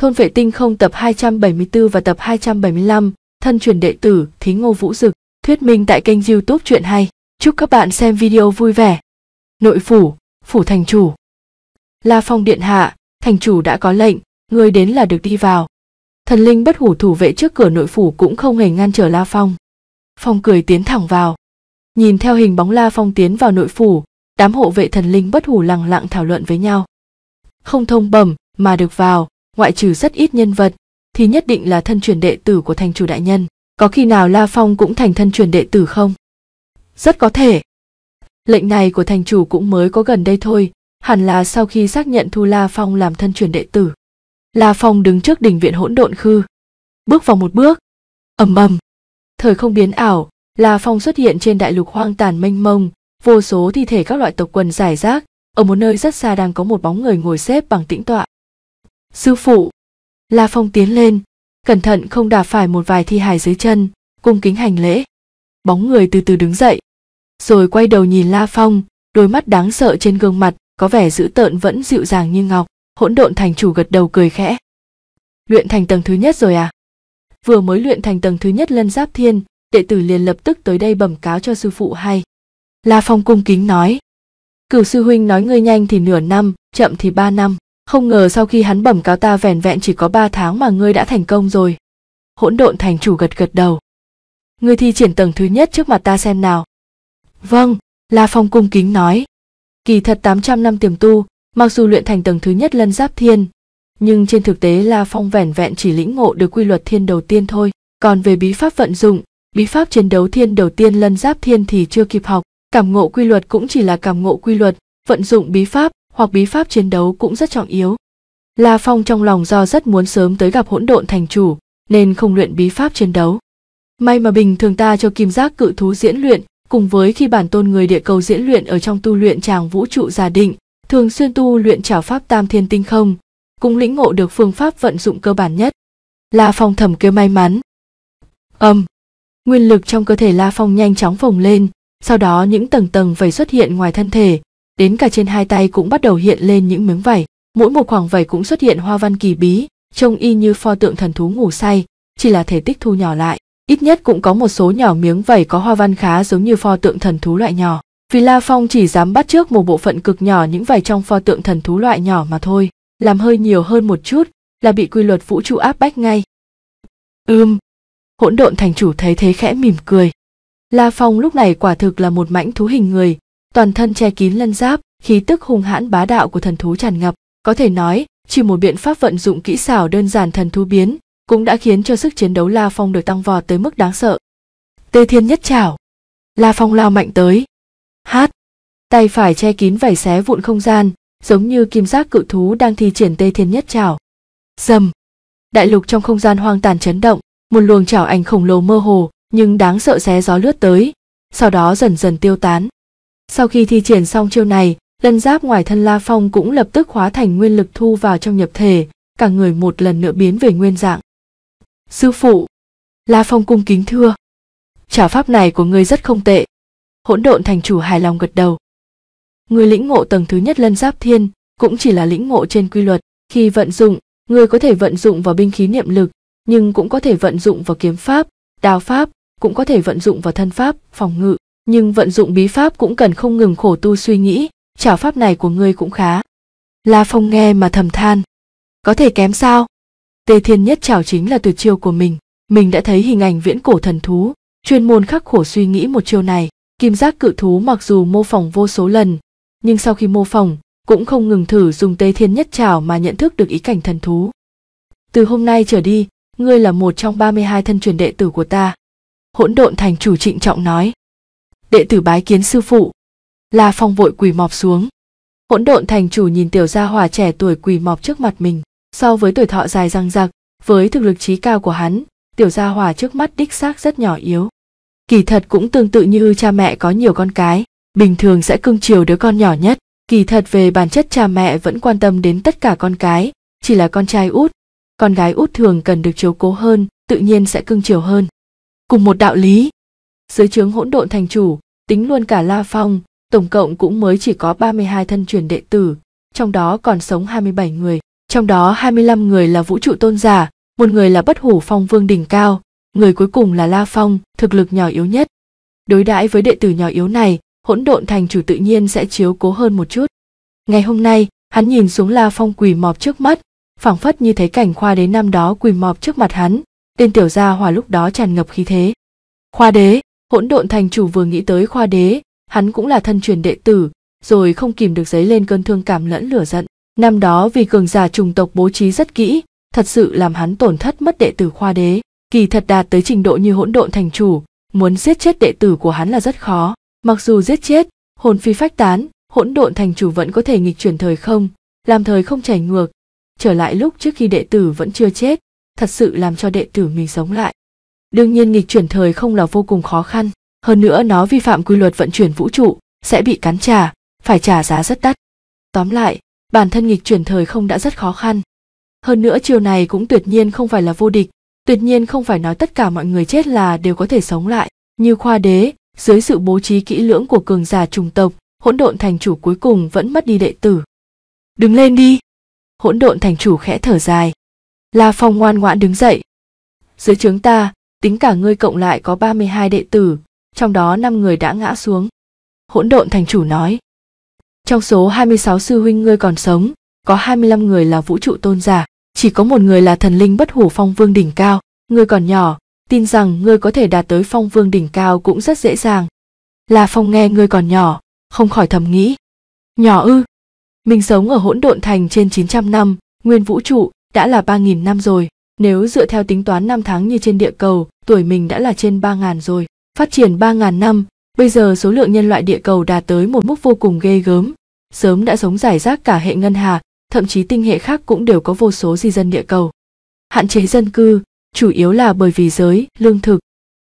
Thôn vệ tinh không tập 274 và tập 275, thân truyền đệ tử Thí Ngô Vũ Dực, thuyết minh tại kênh youtube chuyện hay. Chúc các bạn xem video vui vẻ. Nội phủ, phủ thành chủ. La Phong Điện Hạ, thành chủ đã có lệnh, người đến là được đi vào. Thần linh bất hủ thủ vệ trước cửa nội phủ cũng không hề ngăn trở La Phong. Phong cười tiến thẳng vào. Nhìn theo hình bóng La Phong tiến vào nội phủ, đám hộ vệ thần linh bất hủ lặng lặng thảo luận với nhau. Không thông bẩm mà được vào, ngoại trừ rất ít nhân vật thì nhất định là thân truyền đệ tử của thành chủ đại nhân có khi nào la phong cũng thành thân truyền đệ tử không rất có thể lệnh này của thành chủ cũng mới có gần đây thôi hẳn là sau khi xác nhận thu la phong làm thân truyền đệ tử la phong đứng trước đỉnh viện hỗn độn khư bước vào một bước ầm ầm thời không biến ảo la phong xuất hiện trên đại lục hoang tàn mênh mông vô số thi thể các loại tộc quần giải rác ở một nơi rất xa đang có một bóng người ngồi xếp bằng tĩnh tọa sư phụ la phong tiến lên cẩn thận không đạp phải một vài thi hài dưới chân cung kính hành lễ bóng người từ từ đứng dậy rồi quay đầu nhìn la phong đôi mắt đáng sợ trên gương mặt có vẻ dữ tợn vẫn dịu dàng như ngọc hỗn độn thành chủ gật đầu cười khẽ luyện thành tầng thứ nhất rồi à vừa mới luyện thành tầng thứ nhất lân giáp thiên đệ tử liền lập tức tới đây bẩm cáo cho sư phụ hay la phong cung kính nói cửu sư huynh nói ngươi nhanh thì nửa năm chậm thì ba năm không ngờ sau khi hắn bẩm cáo ta vẻn vẹn chỉ có ba tháng mà ngươi đã thành công rồi. Hỗn độn thành chủ gật gật đầu. Ngươi thi triển tầng thứ nhất trước mặt ta xem nào. Vâng, La Phong cung kính nói. Kỳ thật tám trăm năm tiềm tu, mặc dù luyện thành tầng thứ nhất lân giáp thiên, nhưng trên thực tế La Phong vẻn vẹn chỉ lĩnh ngộ được quy luật thiên đầu tiên thôi. Còn về bí pháp vận dụng, bí pháp chiến đấu thiên đầu tiên lân giáp thiên thì chưa kịp học, cảm ngộ quy luật cũng chỉ là cảm ngộ quy luật, vận dụng bí pháp hoặc bí pháp chiến đấu cũng rất trọng yếu. La Phong trong lòng do rất muốn sớm tới gặp hỗn độn thành chủ, nên không luyện bí pháp chiến đấu. May mà bình thường ta cho kim giác cự thú diễn luyện, cùng với khi bản tôn người địa cầu diễn luyện ở trong tu luyện tràng vũ trụ giả định, thường xuyên tu luyện trảo pháp tam thiên tinh không, cũng lĩnh ngộ được phương pháp vận dụng cơ bản nhất. La Phong thầm kêu may mắn. Âm. nguyên lực trong cơ thể La Phong nhanh chóng phồng lên, sau đó những tầng tầng vầy xuất hiện ngoài thân thể, đến cả trên hai tay cũng bắt đầu hiện lên những miếng vảy mỗi một khoảng vảy cũng xuất hiện hoa văn kỳ bí trông y như pho tượng thần thú ngủ say chỉ là thể tích thu nhỏ lại ít nhất cũng có một số nhỏ miếng vảy có hoa văn khá giống như pho tượng thần thú loại nhỏ vì la phong chỉ dám bắt trước một bộ phận cực nhỏ những vảy trong pho tượng thần thú loại nhỏ mà thôi làm hơi nhiều hơn một chút là bị quy luật vũ trụ áp bách ngay ưm hỗn độn thành chủ thấy thế khẽ mỉm cười la phong lúc này quả thực là một mãnh thú hình người toàn thân che kín lân giáp khí tức hung hãn bá đạo của thần thú tràn ngập có thể nói chỉ một biện pháp vận dụng kỹ xảo đơn giản thần thú biến cũng đã khiến cho sức chiến đấu la phong được tăng vọt tới mức đáng sợ tê thiên nhất chảo la phong lao mạnh tới hát tay phải che kín vảy xé vụn không gian giống như kim giác cự thú đang thi triển tê thiên nhất chảo dầm đại lục trong không gian hoang tàn chấn động một luồng chảo ảnh khổng lồ mơ hồ nhưng đáng sợ xé gió lướt tới sau đó dần dần tiêu tán sau khi thi triển xong chiêu này, lân giáp ngoài thân La Phong cũng lập tức hóa thành nguyên lực thu vào trong nhập thể, cả người một lần nữa biến về nguyên dạng. Sư phụ, La Phong cung kính thưa. Trả pháp này của ngươi rất không tệ. Hỗn độn thành chủ hài lòng gật đầu. Người lĩnh ngộ tầng thứ nhất lân giáp thiên cũng chỉ là lĩnh ngộ trên quy luật. Khi vận dụng, người có thể vận dụng vào binh khí niệm lực, nhưng cũng có thể vận dụng vào kiếm pháp, đào pháp, cũng có thể vận dụng vào thân pháp, phòng ngự, nhưng vận dụng bí pháp cũng cần không ngừng khổ tu suy nghĩ trả pháp này của ngươi cũng khá la phong nghe mà thầm than có thể kém sao tề thiên nhất chảo chính là tuyệt chiêu của mình mình đã thấy hình ảnh viễn cổ thần thú chuyên môn khắc khổ suy nghĩ một chiêu này kim giác cự thú mặc dù mô phỏng vô số lần nhưng sau khi mô phỏng cũng không ngừng thử dùng tề thiên nhất chảo mà nhận thức được ý cảnh thần thú từ hôm nay trở đi ngươi là một trong 32 thân truyền đệ tử của ta hỗn độn thành chủ trịnh trọng nói đệ tử bái kiến sư phụ la phong vội quỳ mọp xuống hỗn độn thành chủ nhìn tiểu gia hòa trẻ tuổi quỳ mọp trước mặt mình so với tuổi thọ dài răng giặc với thực lực trí cao của hắn tiểu gia hòa trước mắt đích xác rất nhỏ yếu kỳ thật cũng tương tự như cha mẹ có nhiều con cái bình thường sẽ cưng chiều đứa con nhỏ nhất kỳ thật về bản chất cha mẹ vẫn quan tâm đến tất cả con cái chỉ là con trai út con gái út thường cần được chiếu cố hơn tự nhiên sẽ cưng chiều hơn cùng một đạo lý dưới trướng hỗn độn thành chủ, tính luôn cả La Phong, tổng cộng cũng mới chỉ có 32 thân truyền đệ tử, trong đó còn sống 27 người, trong đó 25 người là vũ trụ tôn giả, một người là bất hủ phong vương đỉnh cao, người cuối cùng là La Phong, thực lực nhỏ yếu nhất. Đối đãi với đệ tử nhỏ yếu này, hỗn độn thành chủ tự nhiên sẽ chiếu cố hơn một chút. Ngày hôm nay, hắn nhìn xuống La Phong quỳ mọp trước mắt, phảng phất như thấy cảnh khoa đế năm đó quỳ mọp trước mặt hắn, tên tiểu gia hòa lúc đó tràn ngập khí thế. Khoa đế, hỗn độn thành chủ vừa nghĩ tới khoa đế hắn cũng là thân truyền đệ tử rồi không kìm được dấy lên cơn thương cảm lẫn lửa giận năm đó vì cường giả trùng tộc bố trí rất kỹ thật sự làm hắn tổn thất mất đệ tử khoa đế kỳ thật đạt tới trình độ như hỗn độn thành chủ muốn giết chết đệ tử của hắn là rất khó mặc dù giết chết hồn phi phách tán hỗn độn thành chủ vẫn có thể nghịch chuyển thời không làm thời không chảy ngược trở lại lúc trước khi đệ tử vẫn chưa chết thật sự làm cho đệ tử mình sống lại Đương nhiên nghịch chuyển thời không là vô cùng khó khăn, hơn nữa nó vi phạm quy luật vận chuyển vũ trụ, sẽ bị cắn trả, phải trả giá rất đắt. Tóm lại, bản thân nghịch chuyển thời không đã rất khó khăn. Hơn nữa chiều này cũng tuyệt nhiên không phải là vô địch, tuyệt nhiên không phải nói tất cả mọi người chết là đều có thể sống lại, như khoa đế, dưới sự bố trí kỹ lưỡng của cường giả trùng tộc, hỗn độn thành chủ cuối cùng vẫn mất đi đệ tử. Đứng lên đi! Hỗn độn thành chủ khẽ thở dài. La Phong ngoan ngoãn đứng dậy. Dưới trướng ta, tính cả ngươi cộng lại có 32 đệ tử, trong đó 5 người đã ngã xuống. Hỗn độn thành chủ nói, trong số 26 sư huynh ngươi còn sống, có 25 người là vũ trụ tôn giả, chỉ có một người là thần linh bất hủ phong vương đỉnh cao, ngươi còn nhỏ, tin rằng ngươi có thể đạt tới phong vương đỉnh cao cũng rất dễ dàng. Là phong nghe ngươi còn nhỏ, không khỏi thầm nghĩ. Nhỏ ư? Mình sống ở hỗn độn thành trên 900 năm, nguyên vũ trụ đã là 3.000 năm rồi. Nếu dựa theo tính toán năm tháng như trên địa cầu, tuổi mình đã là trên 3.000 rồi. Phát triển 3.000 năm, bây giờ số lượng nhân loại địa cầu đạt tới một mức vô cùng ghê gớm. Sớm đã sống giải rác cả hệ ngân hà, thậm chí tinh hệ khác cũng đều có vô số di dân địa cầu. Hạn chế dân cư, chủ yếu là bởi vì giới, lương thực.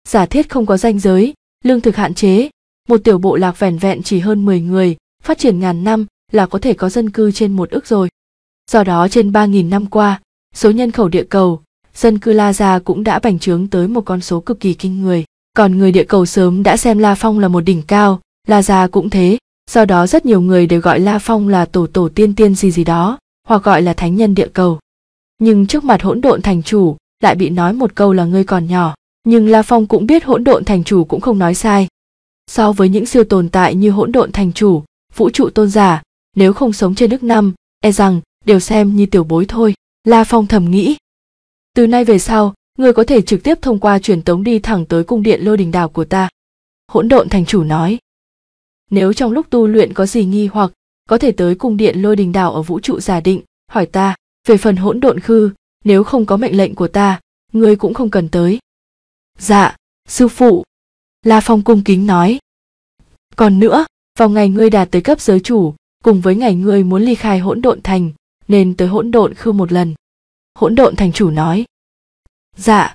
Giả thiết không có danh giới, lương thực hạn chế, một tiểu bộ lạc vẻn vẹn chỉ hơn 10 người, phát triển ngàn năm là có thể có dân cư trên một ức rồi. Do đó trên 3.000 năm qua, số nhân khẩu địa cầu, dân cư La Gia cũng đã bành trướng tới một con số cực kỳ kinh người. Còn người địa cầu sớm đã xem La Phong là một đỉnh cao, La Gia cũng thế, do đó rất nhiều người đều gọi La Phong là tổ tổ tiên tiên gì gì đó, hoặc gọi là thánh nhân địa cầu. Nhưng trước mặt hỗn độn thành chủ, lại bị nói một câu là ngươi còn nhỏ, nhưng La Phong cũng biết hỗn độn thành chủ cũng không nói sai. So với những siêu tồn tại như hỗn độn thành chủ, vũ trụ tôn giả, nếu không sống trên nước năm, e rằng đều xem như tiểu bối thôi. La Phong thầm nghĩ. Từ nay về sau, người có thể trực tiếp thông qua truyền tống đi thẳng tới cung điện lôi đình đảo của ta. Hỗn độn thành chủ nói. Nếu trong lúc tu luyện có gì nghi hoặc, có thể tới cung điện lôi đình đảo ở vũ trụ giả định, hỏi ta, về phần hỗn độn khư, nếu không có mệnh lệnh của ta, người cũng không cần tới. Dạ, sư phụ. La Phong cung kính nói. Còn nữa, vào ngày ngươi đạt tới cấp giới chủ, cùng với ngày ngươi muốn ly khai hỗn độn thành, nên tới hỗn độn khư một lần hỗn độn thành chủ nói dạ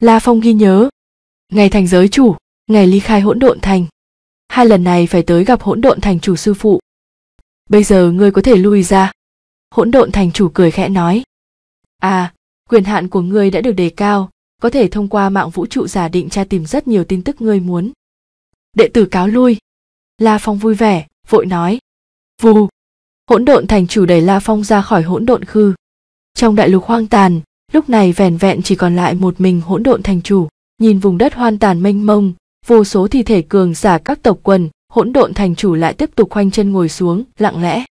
la phong ghi nhớ ngày thành giới chủ ngày ly khai hỗn độn thành hai lần này phải tới gặp hỗn độn thành chủ sư phụ bây giờ ngươi có thể lui ra hỗn độn thành chủ cười khẽ nói à quyền hạn của ngươi đã được đề cao có thể thông qua mạng vũ trụ giả định tra tìm rất nhiều tin tức ngươi muốn đệ tử cáo lui la phong vui vẻ vội nói vù hỗn độn thành chủ đẩy la phong ra khỏi hỗn độn khư trong đại lục hoang tàn lúc này vẻn vẹn chỉ còn lại một mình hỗn độn thành chủ nhìn vùng đất hoang tàn mênh mông vô số thi thể cường giả các tộc quần hỗn độn thành chủ lại tiếp tục khoanh chân ngồi xuống lặng lẽ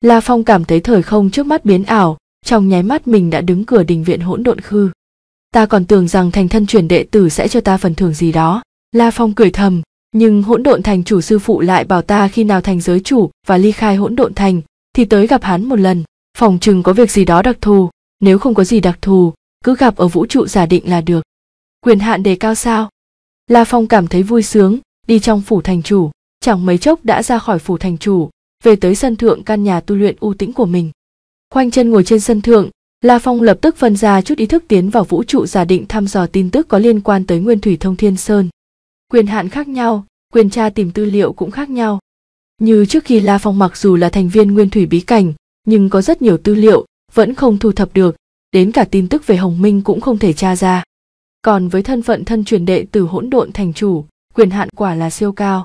la phong cảm thấy thời không trước mắt biến ảo trong nháy mắt mình đã đứng cửa đình viện hỗn độn khư ta còn tưởng rằng thành thân truyền đệ tử sẽ cho ta phần thưởng gì đó la phong cười thầm nhưng hỗn độn thành chủ sư phụ lại bảo ta khi nào thành giới chủ và ly khai hỗn độn thành thì tới gặp hắn một lần phòng chừng có việc gì đó đặc thù nếu không có gì đặc thù cứ gặp ở vũ trụ giả định là được quyền hạn đề cao sao la phong cảm thấy vui sướng đi trong phủ thành chủ chẳng mấy chốc đã ra khỏi phủ thành chủ về tới sân thượng căn nhà tu luyện u tĩnh của mình khoanh chân ngồi trên sân thượng la phong lập tức phân ra chút ý thức tiến vào vũ trụ giả định thăm dò tin tức có liên quan tới nguyên thủy thông thiên sơn quyền hạn khác nhau quyền tra tìm tư liệu cũng khác nhau như trước khi la phong mặc dù là thành viên nguyên thủy bí cảnh nhưng có rất nhiều tư liệu vẫn không thu thập được đến cả tin tức về hồng minh cũng không thể tra ra còn với thân phận thân truyền đệ từ hỗn độn thành chủ quyền hạn quả là siêu cao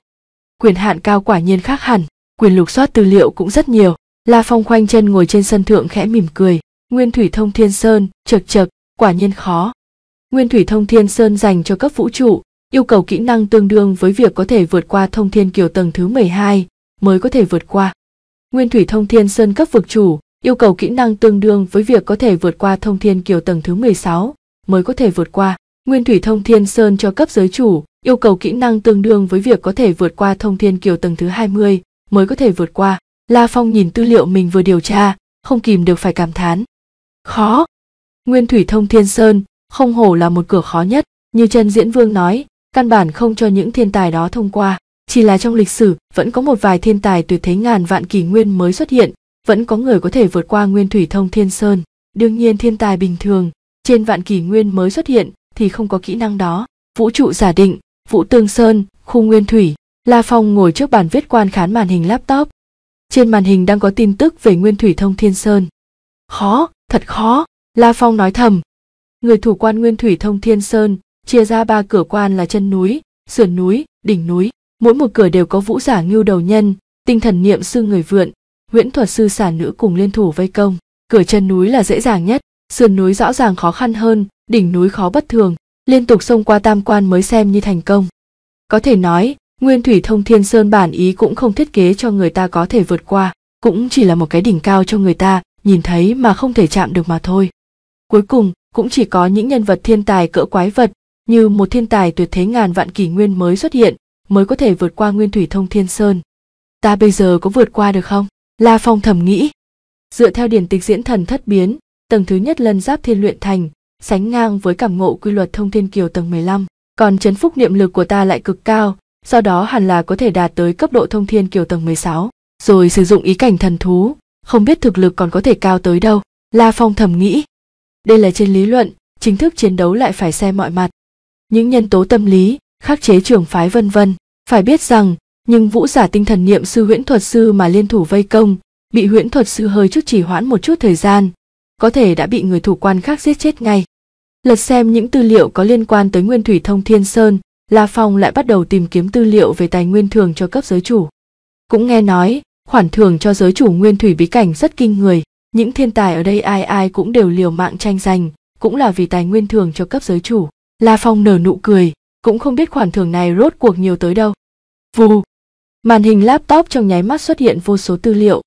quyền hạn cao quả nhiên khác hẳn quyền lục soát tư liệu cũng rất nhiều la phong khoanh chân ngồi trên sân thượng khẽ mỉm cười nguyên thủy thông thiên sơn chật chật quả nhiên khó nguyên thủy thông thiên sơn dành cho cấp vũ trụ Yêu cầu kỹ năng tương đương với việc có thể vượt qua thông thiên kiều tầng thứ 12 mới có thể vượt qua. Nguyên thủy thông thiên sơn cấp vực chủ, yêu cầu kỹ năng tương đương với việc có thể vượt qua thông thiên kiều tầng thứ 16 mới có thể vượt qua. Nguyên thủy thông thiên sơn cho cấp giới chủ, yêu cầu kỹ năng tương đương với việc có thể vượt qua thông thiên kiều tầng thứ 20 mới có thể vượt qua. La Phong nhìn tư liệu mình vừa điều tra, không kìm được phải cảm thán. Khó. Nguyên thủy thông thiên sơn, không hổ là một cửa khó nhất, như chân Diễn Vương nói, căn bản không cho những thiên tài đó thông qua chỉ là trong lịch sử vẫn có một vài thiên tài tuyệt thế ngàn vạn kỷ nguyên mới xuất hiện vẫn có người có thể vượt qua nguyên thủy thông thiên sơn đương nhiên thiên tài bình thường trên vạn kỷ nguyên mới xuất hiện thì không có kỹ năng đó vũ trụ giả định vũ tương sơn khu nguyên thủy la phong ngồi trước bàn viết quan khán màn hình laptop trên màn hình đang có tin tức về nguyên thủy thông thiên sơn khó thật khó la phong nói thầm người thủ quan nguyên thủy thông thiên sơn chia ra ba cửa quan là chân núi sườn núi đỉnh núi mỗi một cửa đều có vũ giả ngưu đầu nhân tinh thần niệm sư người vượn nguyễn thuật sư xà nữ cùng liên thủ vây công cửa chân núi là dễ dàng nhất sườn núi rõ ràng khó khăn hơn đỉnh núi khó bất thường liên tục xông qua tam quan mới xem như thành công có thể nói nguyên thủy thông thiên sơn bản ý cũng không thiết kế cho người ta có thể vượt qua cũng chỉ là một cái đỉnh cao cho người ta nhìn thấy mà không thể chạm được mà thôi cuối cùng cũng chỉ có những nhân vật thiên tài cỡ quái vật như một thiên tài tuyệt thế ngàn vạn kỷ nguyên mới xuất hiện mới có thể vượt qua nguyên thủy thông thiên sơn ta bây giờ có vượt qua được không la phong thầm nghĩ dựa theo điển tịch diễn thần thất biến tầng thứ nhất lân giáp thiên luyện thành sánh ngang với cảm ngộ quy luật thông thiên kiều tầng 15. còn chấn phúc niệm lực của ta lại cực cao do đó hẳn là có thể đạt tới cấp độ thông thiên kiều tầng 16, rồi sử dụng ý cảnh thần thú không biết thực lực còn có thể cao tới đâu la phong thầm nghĩ đây là trên lý luận chính thức chiến đấu lại phải xem mọi mặt những nhân tố tâm lý, khắc chế trưởng phái vân vân. Phải biết rằng, nhưng vũ giả tinh thần niệm sư huyễn thuật sư mà liên thủ vây công, bị huyễn thuật sư hơi chút chỉ hoãn một chút thời gian, có thể đã bị người thủ quan khác giết chết ngay. Lật xem những tư liệu có liên quan tới nguyên thủy thông thiên sơn, La Phong lại bắt đầu tìm kiếm tư liệu về tài nguyên thường cho cấp giới chủ. Cũng nghe nói, khoản thưởng cho giới chủ nguyên thủy bí cảnh rất kinh người, những thiên tài ở đây ai ai cũng đều liều mạng tranh giành, cũng là vì tài nguyên thường cho cấp giới chủ. La Phong nở nụ cười, cũng không biết khoản thưởng này rốt cuộc nhiều tới đâu. Vù! Màn hình laptop trong nháy mắt xuất hiện vô số tư liệu.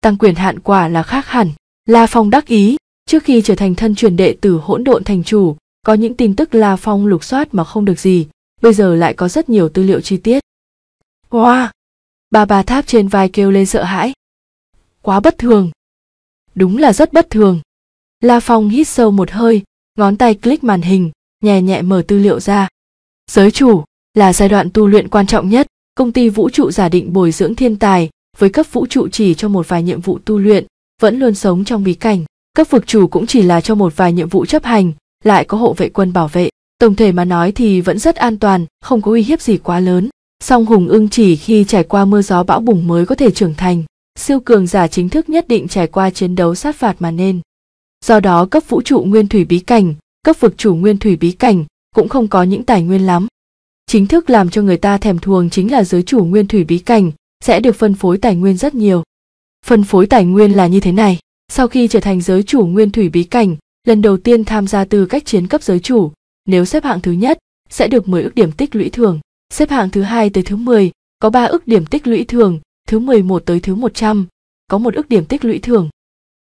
Tăng quyền hạn quả là khác hẳn. La Phong đắc ý, trước khi trở thành thân truyền đệ tử hỗn độn thành chủ, có những tin tức La Phong lục soát mà không được gì, bây giờ lại có rất nhiều tư liệu chi tiết. Wow! ba bà tháp trên vai kêu lên sợ hãi. Quá bất thường. Đúng là rất bất thường. La Phong hít sâu một hơi, ngón tay click màn hình, nhẹ nhẹ mở tư liệu ra. Giới chủ là giai đoạn tu luyện quan trọng nhất, công ty vũ trụ giả định bồi dưỡng thiên tài với cấp vũ trụ chỉ cho một vài nhiệm vụ tu luyện, vẫn luôn sống trong bí cảnh, cấp vực chủ cũng chỉ là cho một vài nhiệm vụ chấp hành, lại có hộ vệ quân bảo vệ. Tổng thể mà nói thì vẫn rất an toàn, không có uy hiếp gì quá lớn. Song Hùng ưng chỉ khi trải qua mưa gió bão bùng mới có thể trưởng thành. Siêu cường giả chính thức nhất định trải qua chiến đấu sát phạt mà nên. Do đó cấp vũ trụ nguyên thủy bí cảnh cấp vực chủ nguyên thủy bí cảnh cũng không có những tài nguyên lắm. Chính thức làm cho người ta thèm thuồng chính là giới chủ nguyên thủy bí cảnh sẽ được phân phối tài nguyên rất nhiều. Phân phối tài nguyên là như thế này, sau khi trở thành giới chủ nguyên thủy bí cảnh, lần đầu tiên tham gia tư cách chiến cấp giới chủ, nếu xếp hạng thứ nhất sẽ được 10 ước điểm tích lũy thường, xếp hạng thứ hai tới thứ 10 có 3 ước điểm tích lũy thường, thứ 11 tới thứ 100 có một ước điểm tích lũy thường.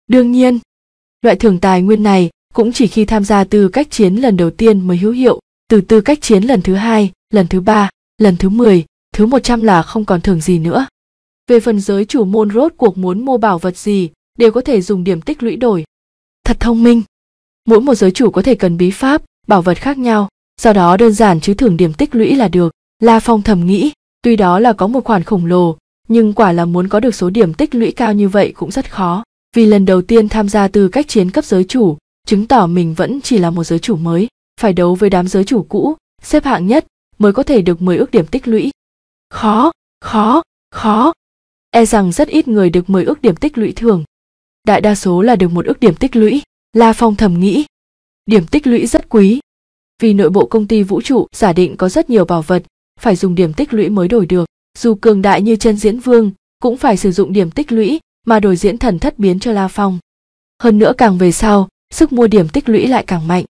Đương nhiên, loại thưởng tài nguyên này cũng chỉ khi tham gia tư cách chiến lần đầu tiên mới hữu hiệu, từ tư cách chiến lần thứ hai, lần thứ ba, lần thứ 10, thứ 100 là không còn thưởng gì nữa. Về phần giới chủ môn rốt cuộc muốn mua bảo vật gì, đều có thể dùng điểm tích lũy đổi. Thật thông minh. Mỗi một giới chủ có thể cần bí pháp, bảo vật khác nhau, do đó đơn giản chứ thưởng điểm tích lũy là được. La Phong thầm nghĩ, tuy đó là có một khoản khổng lồ, nhưng quả là muốn có được số điểm tích lũy cao như vậy cũng rất khó. Vì lần đầu tiên tham gia từ cách chiến cấp giới chủ, chứng tỏ mình vẫn chỉ là một giới chủ mới phải đấu với đám giới chủ cũ xếp hạng nhất mới có thể được 10 ước điểm tích lũy khó khó khó e rằng rất ít người được 10 ước điểm tích lũy thường đại đa số là được một ước điểm tích lũy la phong thầm nghĩ điểm tích lũy rất quý vì nội bộ công ty vũ trụ giả định có rất nhiều bảo vật phải dùng điểm tích lũy mới đổi được dù cường đại như chân diễn vương cũng phải sử dụng điểm tích lũy mà đổi diễn thần thất biến cho la phong hơn nữa càng về sau sức mua điểm tích lũy lại càng mạnh.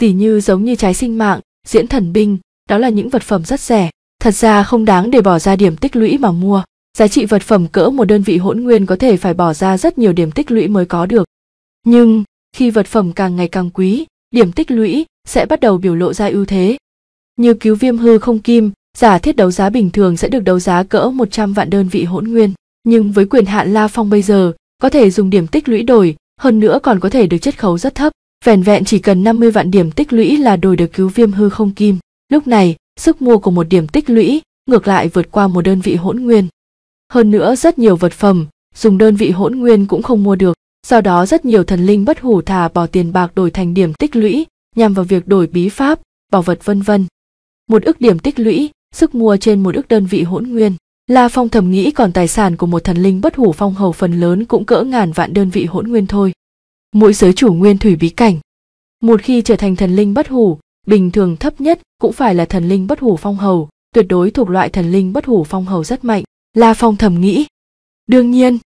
Tỷ như giống như trái sinh mạng, diễn thần binh, đó là những vật phẩm rất rẻ, thật ra không đáng để bỏ ra điểm tích lũy mà mua. Giá trị vật phẩm cỡ một đơn vị hỗn nguyên có thể phải bỏ ra rất nhiều điểm tích lũy mới có được. Nhưng, khi vật phẩm càng ngày càng quý, điểm tích lũy sẽ bắt đầu biểu lộ ra ưu thế. Như cứu viêm hư không kim, giả thiết đấu giá bình thường sẽ được đấu giá cỡ 100 vạn đơn vị hỗn nguyên, nhưng với quyền hạn La Phong bây giờ, có thể dùng điểm tích lũy đổi hơn nữa còn có thể được chất khấu rất thấp. Vẻn vẹn chỉ cần 50 vạn điểm tích lũy là đổi được cứu viêm hư không kim. Lúc này, sức mua của một điểm tích lũy ngược lại vượt qua một đơn vị hỗn nguyên. Hơn nữa rất nhiều vật phẩm, dùng đơn vị hỗn nguyên cũng không mua được, do đó rất nhiều thần linh bất hủ thà bỏ tiền bạc đổi thành điểm tích lũy, nhằm vào việc đổi bí pháp, bảo vật vân vân. Một ức điểm tích lũy, sức mua trên một ức đơn vị hỗn nguyên. La Phong thầm nghĩ còn tài sản của một thần linh bất hủ phong hầu phần lớn cũng cỡ ngàn vạn đơn vị hỗn nguyên thôi. Mỗi giới chủ nguyên thủy bí cảnh. Một khi trở thành thần linh bất hủ, bình thường thấp nhất cũng phải là thần linh bất hủ phong hầu, tuyệt đối thuộc loại thần linh bất hủ phong hầu rất mạnh. La Phong thầm nghĩ. Đương nhiên,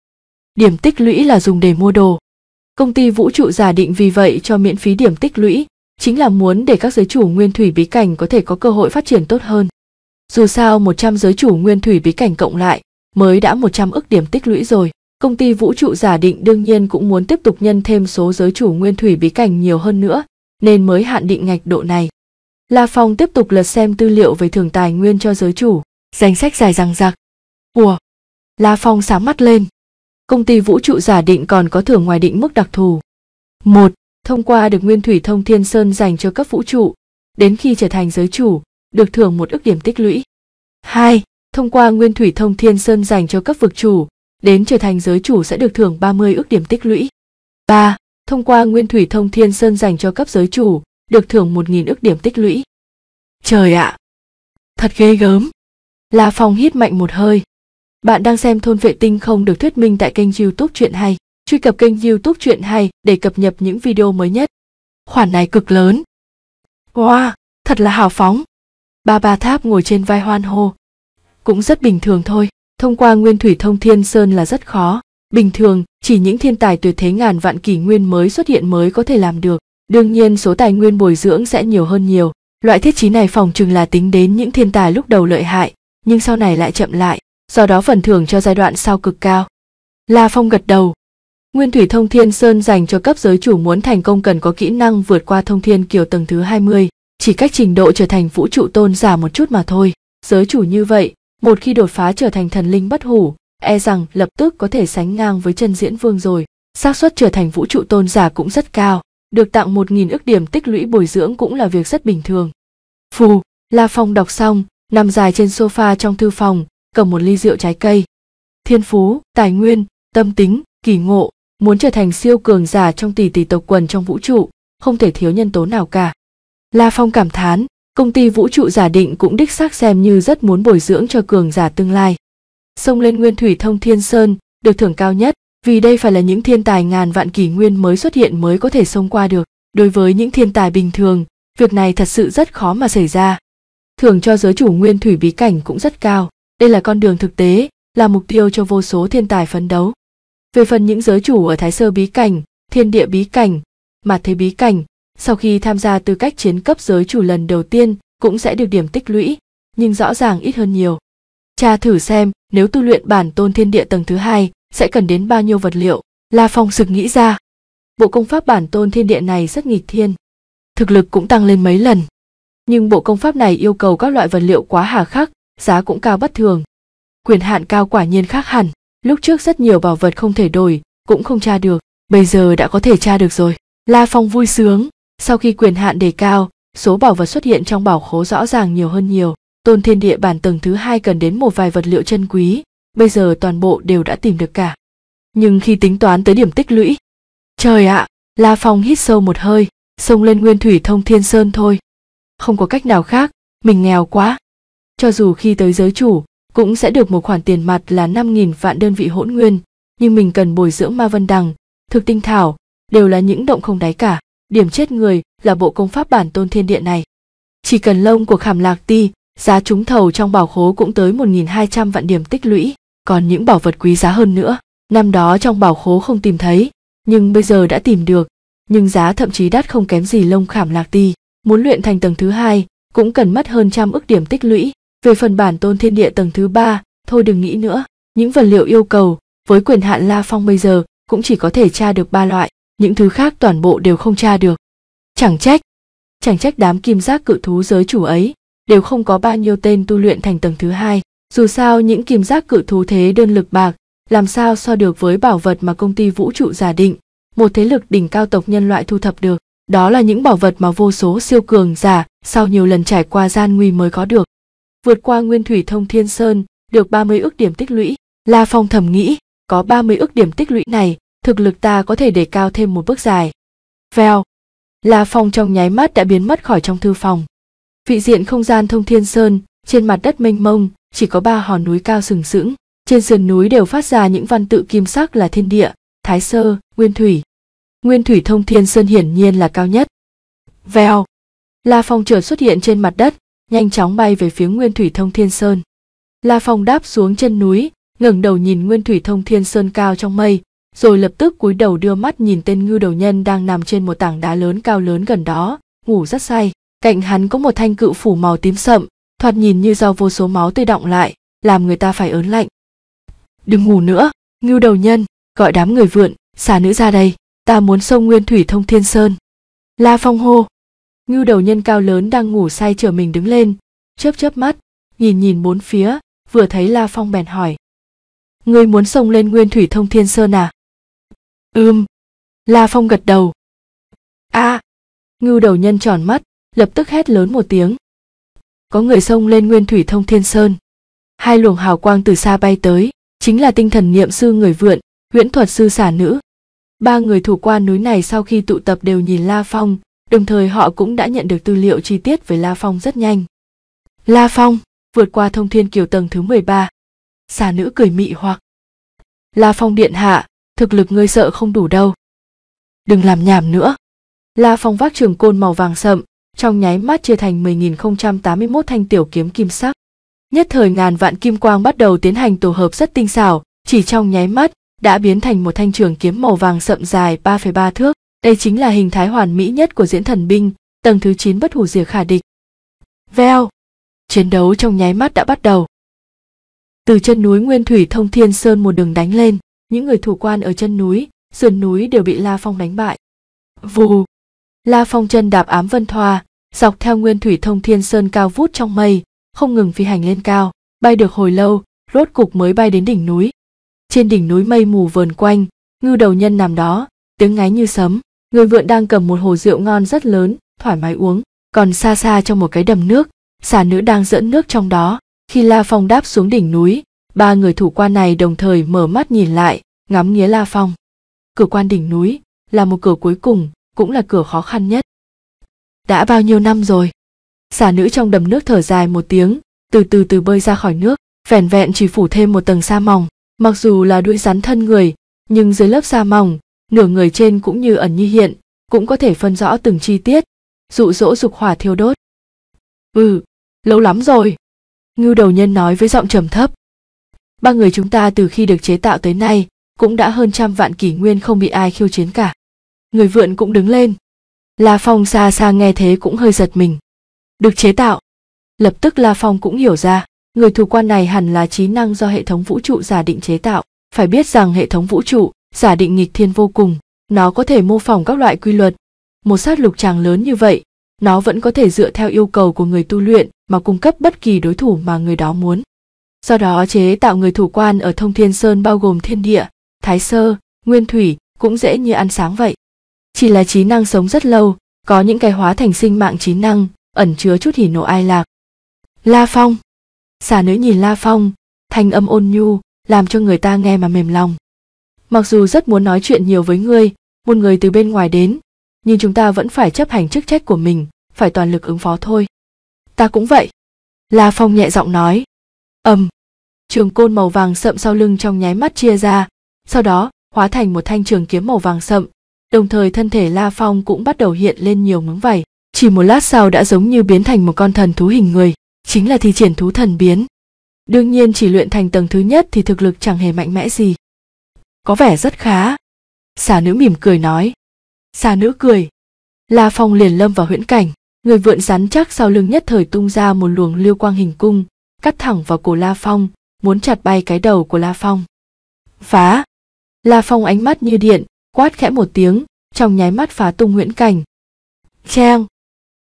điểm tích lũy là dùng để mua đồ. Công ty vũ trụ giả định vì vậy cho miễn phí điểm tích lũy, chính là muốn để các giới chủ nguyên thủy bí cảnh có thể có cơ hội phát triển tốt hơn. Dù sao 100 giới chủ nguyên thủy bí cảnh cộng lại mới đã 100 ức điểm tích lũy rồi. Công ty vũ trụ giả định đương nhiên cũng muốn tiếp tục nhân thêm số giới chủ nguyên thủy bí cảnh nhiều hơn nữa, nên mới hạn định ngạch độ này. La Phong tiếp tục lật xem tư liệu về thưởng tài nguyên cho giới chủ, danh sách dài dằng dặc. Ủa? La Phong sáng mắt lên. Công ty vũ trụ giả định còn có thưởng ngoài định mức đặc thù. một Thông qua được nguyên thủy thông thiên sơn dành cho cấp vũ trụ, đến khi trở thành giới chủ, được thưởng một ước điểm tích lũy. 2. Thông qua nguyên thủy thông thiên sơn dành cho cấp vực chủ, đến trở thành giới chủ sẽ được thưởng 30 ước điểm tích lũy. 3. Thông qua nguyên thủy thông thiên sơn dành cho cấp giới chủ, được thưởng 1.000 ước điểm tích lũy. Trời ạ! Thật ghê gớm! La Phong hít mạnh một hơi. Bạn đang xem thôn vệ tinh không được thuyết minh tại kênh youtube chuyện hay. Truy cập kênh youtube chuyện hay để cập nhật những video mới nhất. Khoản này cực lớn. Wow, thật là hào phóng. Ba ba tháp ngồi trên vai hoan hô. Cũng rất bình thường thôi, thông qua nguyên thủy thông thiên sơn là rất khó. Bình thường, chỉ những thiên tài tuyệt thế ngàn vạn kỷ nguyên mới xuất hiện mới có thể làm được. Đương nhiên số tài nguyên bồi dưỡng sẽ nhiều hơn nhiều. Loại thiết chí này phòng chừng là tính đến những thiên tài lúc đầu lợi hại, nhưng sau này lại chậm lại, do đó phần thưởng cho giai đoạn sau cực cao. La Phong gật đầu. Nguyên thủy thông thiên sơn dành cho cấp giới chủ muốn thành công cần có kỹ năng vượt qua thông thiên kiểu tầng thứ 20, chỉ cách trình độ trở thành vũ trụ tôn giả một chút mà thôi giới chủ như vậy một khi đột phá trở thành thần linh bất hủ e rằng lập tức có thể sánh ngang với chân diễn vương rồi xác suất trở thành vũ trụ tôn giả cũng rất cao được tặng một nghìn ước điểm tích lũy bồi dưỡng cũng là việc rất bình thường phù la phong đọc xong nằm dài trên sofa trong thư phòng cầm một ly rượu trái cây thiên phú tài nguyên tâm tính kỳ ngộ muốn trở thành siêu cường giả trong tỷ tỷ tộc quần trong vũ trụ không thể thiếu nhân tố nào cả La Phong cảm thán, công ty vũ trụ giả định cũng đích xác xem như rất muốn bồi dưỡng cho cường giả tương lai. Sông lên nguyên thủy thông thiên sơn, được thưởng cao nhất, vì đây phải là những thiên tài ngàn vạn kỷ nguyên mới xuất hiện mới có thể xông qua được. Đối với những thiên tài bình thường, việc này thật sự rất khó mà xảy ra. Thưởng cho giới chủ nguyên thủy bí cảnh cũng rất cao, đây là con đường thực tế, là mục tiêu cho vô số thiên tài phấn đấu. Về phần những giới chủ ở Thái Sơ bí cảnh, Thiên địa bí cảnh, mặt Thế bí cảnh, sau khi tham gia tư cách chiến cấp giới chủ lần đầu tiên cũng sẽ được điểm tích lũy nhưng rõ ràng ít hơn nhiều cha thử xem nếu tu luyện bản tôn thiên địa tầng thứ hai sẽ cần đến bao nhiêu vật liệu la phong sực nghĩ ra bộ công pháp bản tôn thiên địa này rất nghịch thiên thực lực cũng tăng lên mấy lần nhưng bộ công pháp này yêu cầu các loại vật liệu quá hà khắc giá cũng cao bất thường quyền hạn cao quả nhiên khác hẳn lúc trước rất nhiều bảo vật không thể đổi cũng không tra được bây giờ đã có thể tra được rồi la phong vui sướng sau khi quyền hạn đề cao số bảo vật xuất hiện trong bảo khố rõ ràng nhiều hơn nhiều tôn thiên địa bản tầng thứ hai cần đến một vài vật liệu chân quý bây giờ toàn bộ đều đã tìm được cả nhưng khi tính toán tới điểm tích lũy trời ạ la phong hít sâu một hơi xông lên nguyên thủy thông thiên sơn thôi không có cách nào khác mình nghèo quá cho dù khi tới giới chủ cũng sẽ được một khoản tiền mặt là năm nghìn vạn đơn vị hỗn nguyên, nhưng mình cần bồi dưỡng ma vân đằng, thực tinh thảo, đều là những động không đáy cả điểm chết người là bộ công pháp bản tôn thiên địa này. Chỉ cần lông của khảm lạc ti, giá trúng thầu trong bảo khố cũng tới 1.200 vạn điểm tích lũy, còn những bảo vật quý giá hơn nữa, năm đó trong bảo khố không tìm thấy, nhưng bây giờ đã tìm được, nhưng giá thậm chí đắt không kém gì lông khảm lạc ti. Muốn luyện thành tầng thứ hai, cũng cần mất hơn trăm ức điểm tích lũy. Về phần bản tôn thiên địa tầng thứ ba, thôi đừng nghĩ nữa, những vật liệu yêu cầu, với quyền hạn La Phong bây giờ cũng chỉ có thể tra được ba loại, những thứ khác toàn bộ đều không tra được chẳng trách chẳng trách đám kim giác cự thú giới chủ ấy đều không có bao nhiêu tên tu luyện thành tầng thứ hai dù sao những kim giác cự thú thế đơn lực bạc làm sao so được với bảo vật mà công ty vũ trụ giả định một thế lực đỉnh cao tộc nhân loại thu thập được đó là những bảo vật mà vô số siêu cường giả sau nhiều lần trải qua gian nguy mới có được vượt qua nguyên thủy thông thiên sơn được 30 ước điểm tích lũy la phong thầm nghĩ có 30 ước điểm tích lũy này thực lực ta có thể đề cao thêm một bước dài. Vèo, La Phong trong nháy mắt đã biến mất khỏi trong thư phòng. Vị diện không gian thông thiên sơn, trên mặt đất mênh mông, chỉ có ba hòn núi cao sừng sững, trên sườn núi đều phát ra những văn tự kim sắc là thiên địa, thái sơ, nguyên thủy. Nguyên thủy thông thiên sơn hiển nhiên là cao nhất. Vèo, La Phong chợt xuất hiện trên mặt đất, nhanh chóng bay về phía Nguyên Thủy Thông Thiên Sơn. La Phong đáp xuống chân núi, ngẩng đầu nhìn Nguyên Thủy Thông Thiên Sơn cao trong mây, rồi lập tức cúi đầu đưa mắt nhìn tên ngư đầu nhân đang nằm trên một tảng đá lớn cao lớn gần đó, ngủ rất say. Cạnh hắn có một thanh cự phủ màu tím sậm, thoạt nhìn như do vô số máu tươi động lại, làm người ta phải ớn lạnh. Đừng ngủ nữa, ngưu đầu nhân, gọi đám người vượn, xả nữ ra đây, ta muốn sông nguyên thủy thông thiên sơn. La phong hô. Ngưu đầu nhân cao lớn đang ngủ say trở mình đứng lên, chớp chớp mắt, nhìn nhìn bốn phía, vừa thấy La Phong bèn hỏi. Ngươi muốn sông lên nguyên thủy thông thiên sơn à? Ưm. La Phong gật đầu. A. À, ngưu đầu nhân tròn mắt, lập tức hét lớn một tiếng. Có người xông lên nguyên thủy thông thiên sơn. Hai luồng hào quang từ xa bay tới, chính là tinh thần niệm sư người vượn, huyễn thuật sư xả nữ. Ba người thủ quan núi này sau khi tụ tập đều nhìn La Phong, đồng thời họ cũng đã nhận được tư liệu chi tiết về La Phong rất nhanh. La Phong, vượt qua thông thiên kiều tầng thứ 13. Xà nữ cười mị hoặc. La Phong điện hạ, thực lực ngươi sợ không đủ đâu. Đừng làm nhảm nữa. La Phong vác trường côn màu vàng sậm, trong nháy mắt chia thành 10.081 thanh tiểu kiếm kim sắc. Nhất thời ngàn vạn kim quang bắt đầu tiến hành tổ hợp rất tinh xảo, chỉ trong nháy mắt đã biến thành một thanh trường kiếm màu vàng sậm dài 3,3 thước. Đây chính là hình thái hoàn mỹ nhất của diễn thần binh, tầng thứ 9 bất hủ diệt khả địch. Veo! Chiến đấu trong nháy mắt đã bắt đầu. Từ chân núi Nguyên Thủy Thông Thiên Sơn một đường đánh lên những người thủ quan ở chân núi sườn núi đều bị la phong đánh bại vù la phong chân đạp ám vân thoa dọc theo nguyên thủy thông thiên sơn cao vút trong mây không ngừng phi hành lên cao bay được hồi lâu rốt cục mới bay đến đỉnh núi trên đỉnh núi mây mù vờn quanh ngư đầu nhân nằm đó tiếng ngáy như sấm người vượn đang cầm một hồ rượu ngon rất lớn thoải mái uống còn xa xa trong một cái đầm nước xà nữ đang dẫn nước trong đó khi la phong đáp xuống đỉnh núi ba người thủ quan này đồng thời mở mắt nhìn lại ngắm nghía la phong cửa quan đỉnh núi là một cửa cuối cùng cũng là cửa khó khăn nhất đã bao nhiêu năm rồi xà nữ trong đầm nước thở dài một tiếng từ từ từ bơi ra khỏi nước vẻn vẹn chỉ phủ thêm một tầng sa mỏng mặc dù là đuôi rắn thân người nhưng dưới lớp sa mỏng nửa người trên cũng như ẩn như hiện cũng có thể phân rõ từng chi tiết dụ dỗ dục hỏa thiêu đốt ừ lâu lắm rồi ngưu đầu nhân nói với giọng trầm thấp ba người chúng ta từ khi được chế tạo tới nay cũng đã hơn trăm vạn kỷ nguyên không bị ai khiêu chiến cả người vượn cũng đứng lên la phong xa xa nghe thế cũng hơi giật mình được chế tạo lập tức la phong cũng hiểu ra người thủ quan này hẳn là trí năng do hệ thống vũ trụ giả định chế tạo phải biết rằng hệ thống vũ trụ giả định nghịch thiên vô cùng nó có thể mô phỏng các loại quy luật một sát lục tràng lớn như vậy nó vẫn có thể dựa theo yêu cầu của người tu luyện mà cung cấp bất kỳ đối thủ mà người đó muốn do đó chế tạo người thủ quan ở thông thiên sơn bao gồm thiên địa thái sơ nguyên thủy cũng dễ như ăn sáng vậy chỉ là trí năng sống rất lâu có những cái hóa thành sinh mạng trí năng ẩn chứa chút hỉ nộ ai lạc la phong xà nữ nhìn la phong thanh âm ôn nhu làm cho người ta nghe mà mềm lòng mặc dù rất muốn nói chuyện nhiều với ngươi một người từ bên ngoài đến nhưng chúng ta vẫn phải chấp hành chức trách của mình phải toàn lực ứng phó thôi ta cũng vậy la phong nhẹ giọng nói ầm trường côn màu vàng sậm sau lưng trong nháy mắt chia ra sau đó hóa thành một thanh trường kiếm màu vàng sậm đồng thời thân thể la phong cũng bắt đầu hiện lên nhiều mướng vảy chỉ một lát sau đã giống như biến thành một con thần thú hình người chính là thi triển thú thần biến đương nhiên chỉ luyện thành tầng thứ nhất thì thực lực chẳng hề mạnh mẽ gì có vẻ rất khá xà nữ mỉm cười nói xà nữ cười la phong liền lâm vào huyễn cảnh người vượn rắn chắc sau lưng nhất thời tung ra một luồng lưu quang hình cung cắt thẳng vào cổ La Phong, muốn chặt bay cái đầu của La Phong. Phá! La Phong ánh mắt như điện, quát khẽ một tiếng, trong nháy mắt phá tung Nguyễn Cảnh. Trang!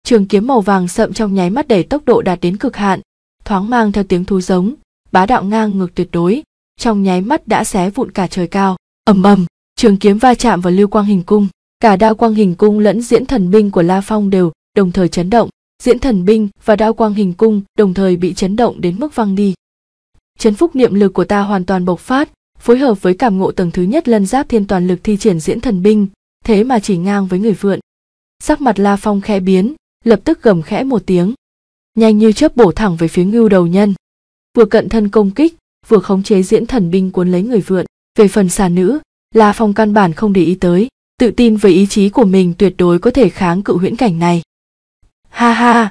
Trường kiếm màu vàng sậm trong nháy mắt đẩy tốc độ đạt đến cực hạn, thoáng mang theo tiếng thú giống, bá đạo ngang ngược tuyệt đối, trong nháy mắt đã xé vụn cả trời cao. ầm ầm, trường kiếm va chạm vào lưu quang hình cung, cả đao quang hình cung lẫn diễn thần binh của La Phong đều đồng thời chấn động, diễn thần binh và đao quang hình cung đồng thời bị chấn động đến mức văng đi. Chấn phúc niệm lực của ta hoàn toàn bộc phát, phối hợp với cảm ngộ tầng thứ nhất lân giáp thiên toàn lực thi triển diễn thần binh, thế mà chỉ ngang với người vượn. Sắc mặt La Phong khẽ biến, lập tức gầm khẽ một tiếng. Nhanh như chớp bổ thẳng về phía ngưu đầu nhân. Vừa cận thân công kích, vừa khống chế diễn thần binh cuốn lấy người vượn. Về phần xà nữ, La Phong căn bản không để ý tới, tự tin với ý chí của mình tuyệt đối có thể kháng cự huyễn cảnh này ha ha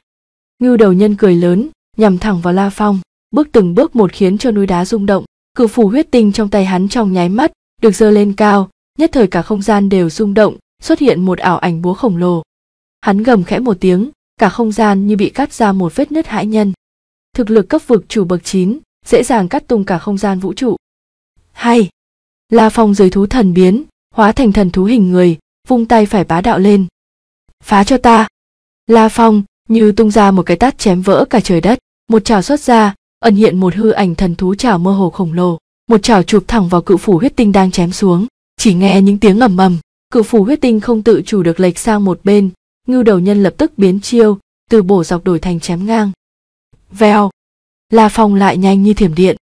ngưu đầu nhân cười lớn nhằm thẳng vào la phong bước từng bước một khiến cho núi đá rung động cự phủ huyết tinh trong tay hắn trong nháy mắt được giơ lên cao nhất thời cả không gian đều rung động xuất hiện một ảo ảnh búa khổng lồ hắn gầm khẽ một tiếng cả không gian như bị cắt ra một vết nứt hãi nhân thực lực cấp vực chủ bậc chín, dễ dàng cắt tung cả không gian vũ trụ hay la phong dưới thú thần biến hóa thành thần thú hình người vung tay phải bá đạo lên phá cho ta La Phong như tung ra một cái tát chém vỡ cả trời đất, một chảo xuất ra, ẩn hiện một hư ảnh thần thú chảo mơ hồ khổng lồ, một chảo chụp thẳng vào cự phủ huyết tinh đang chém xuống, chỉ nghe những tiếng ầm ầm, cự phủ huyết tinh không tự chủ được lệch sang một bên, ngưu đầu nhân lập tức biến chiêu, từ bổ dọc đổi thành chém ngang. Vèo, La Phong lại nhanh như thiểm điện.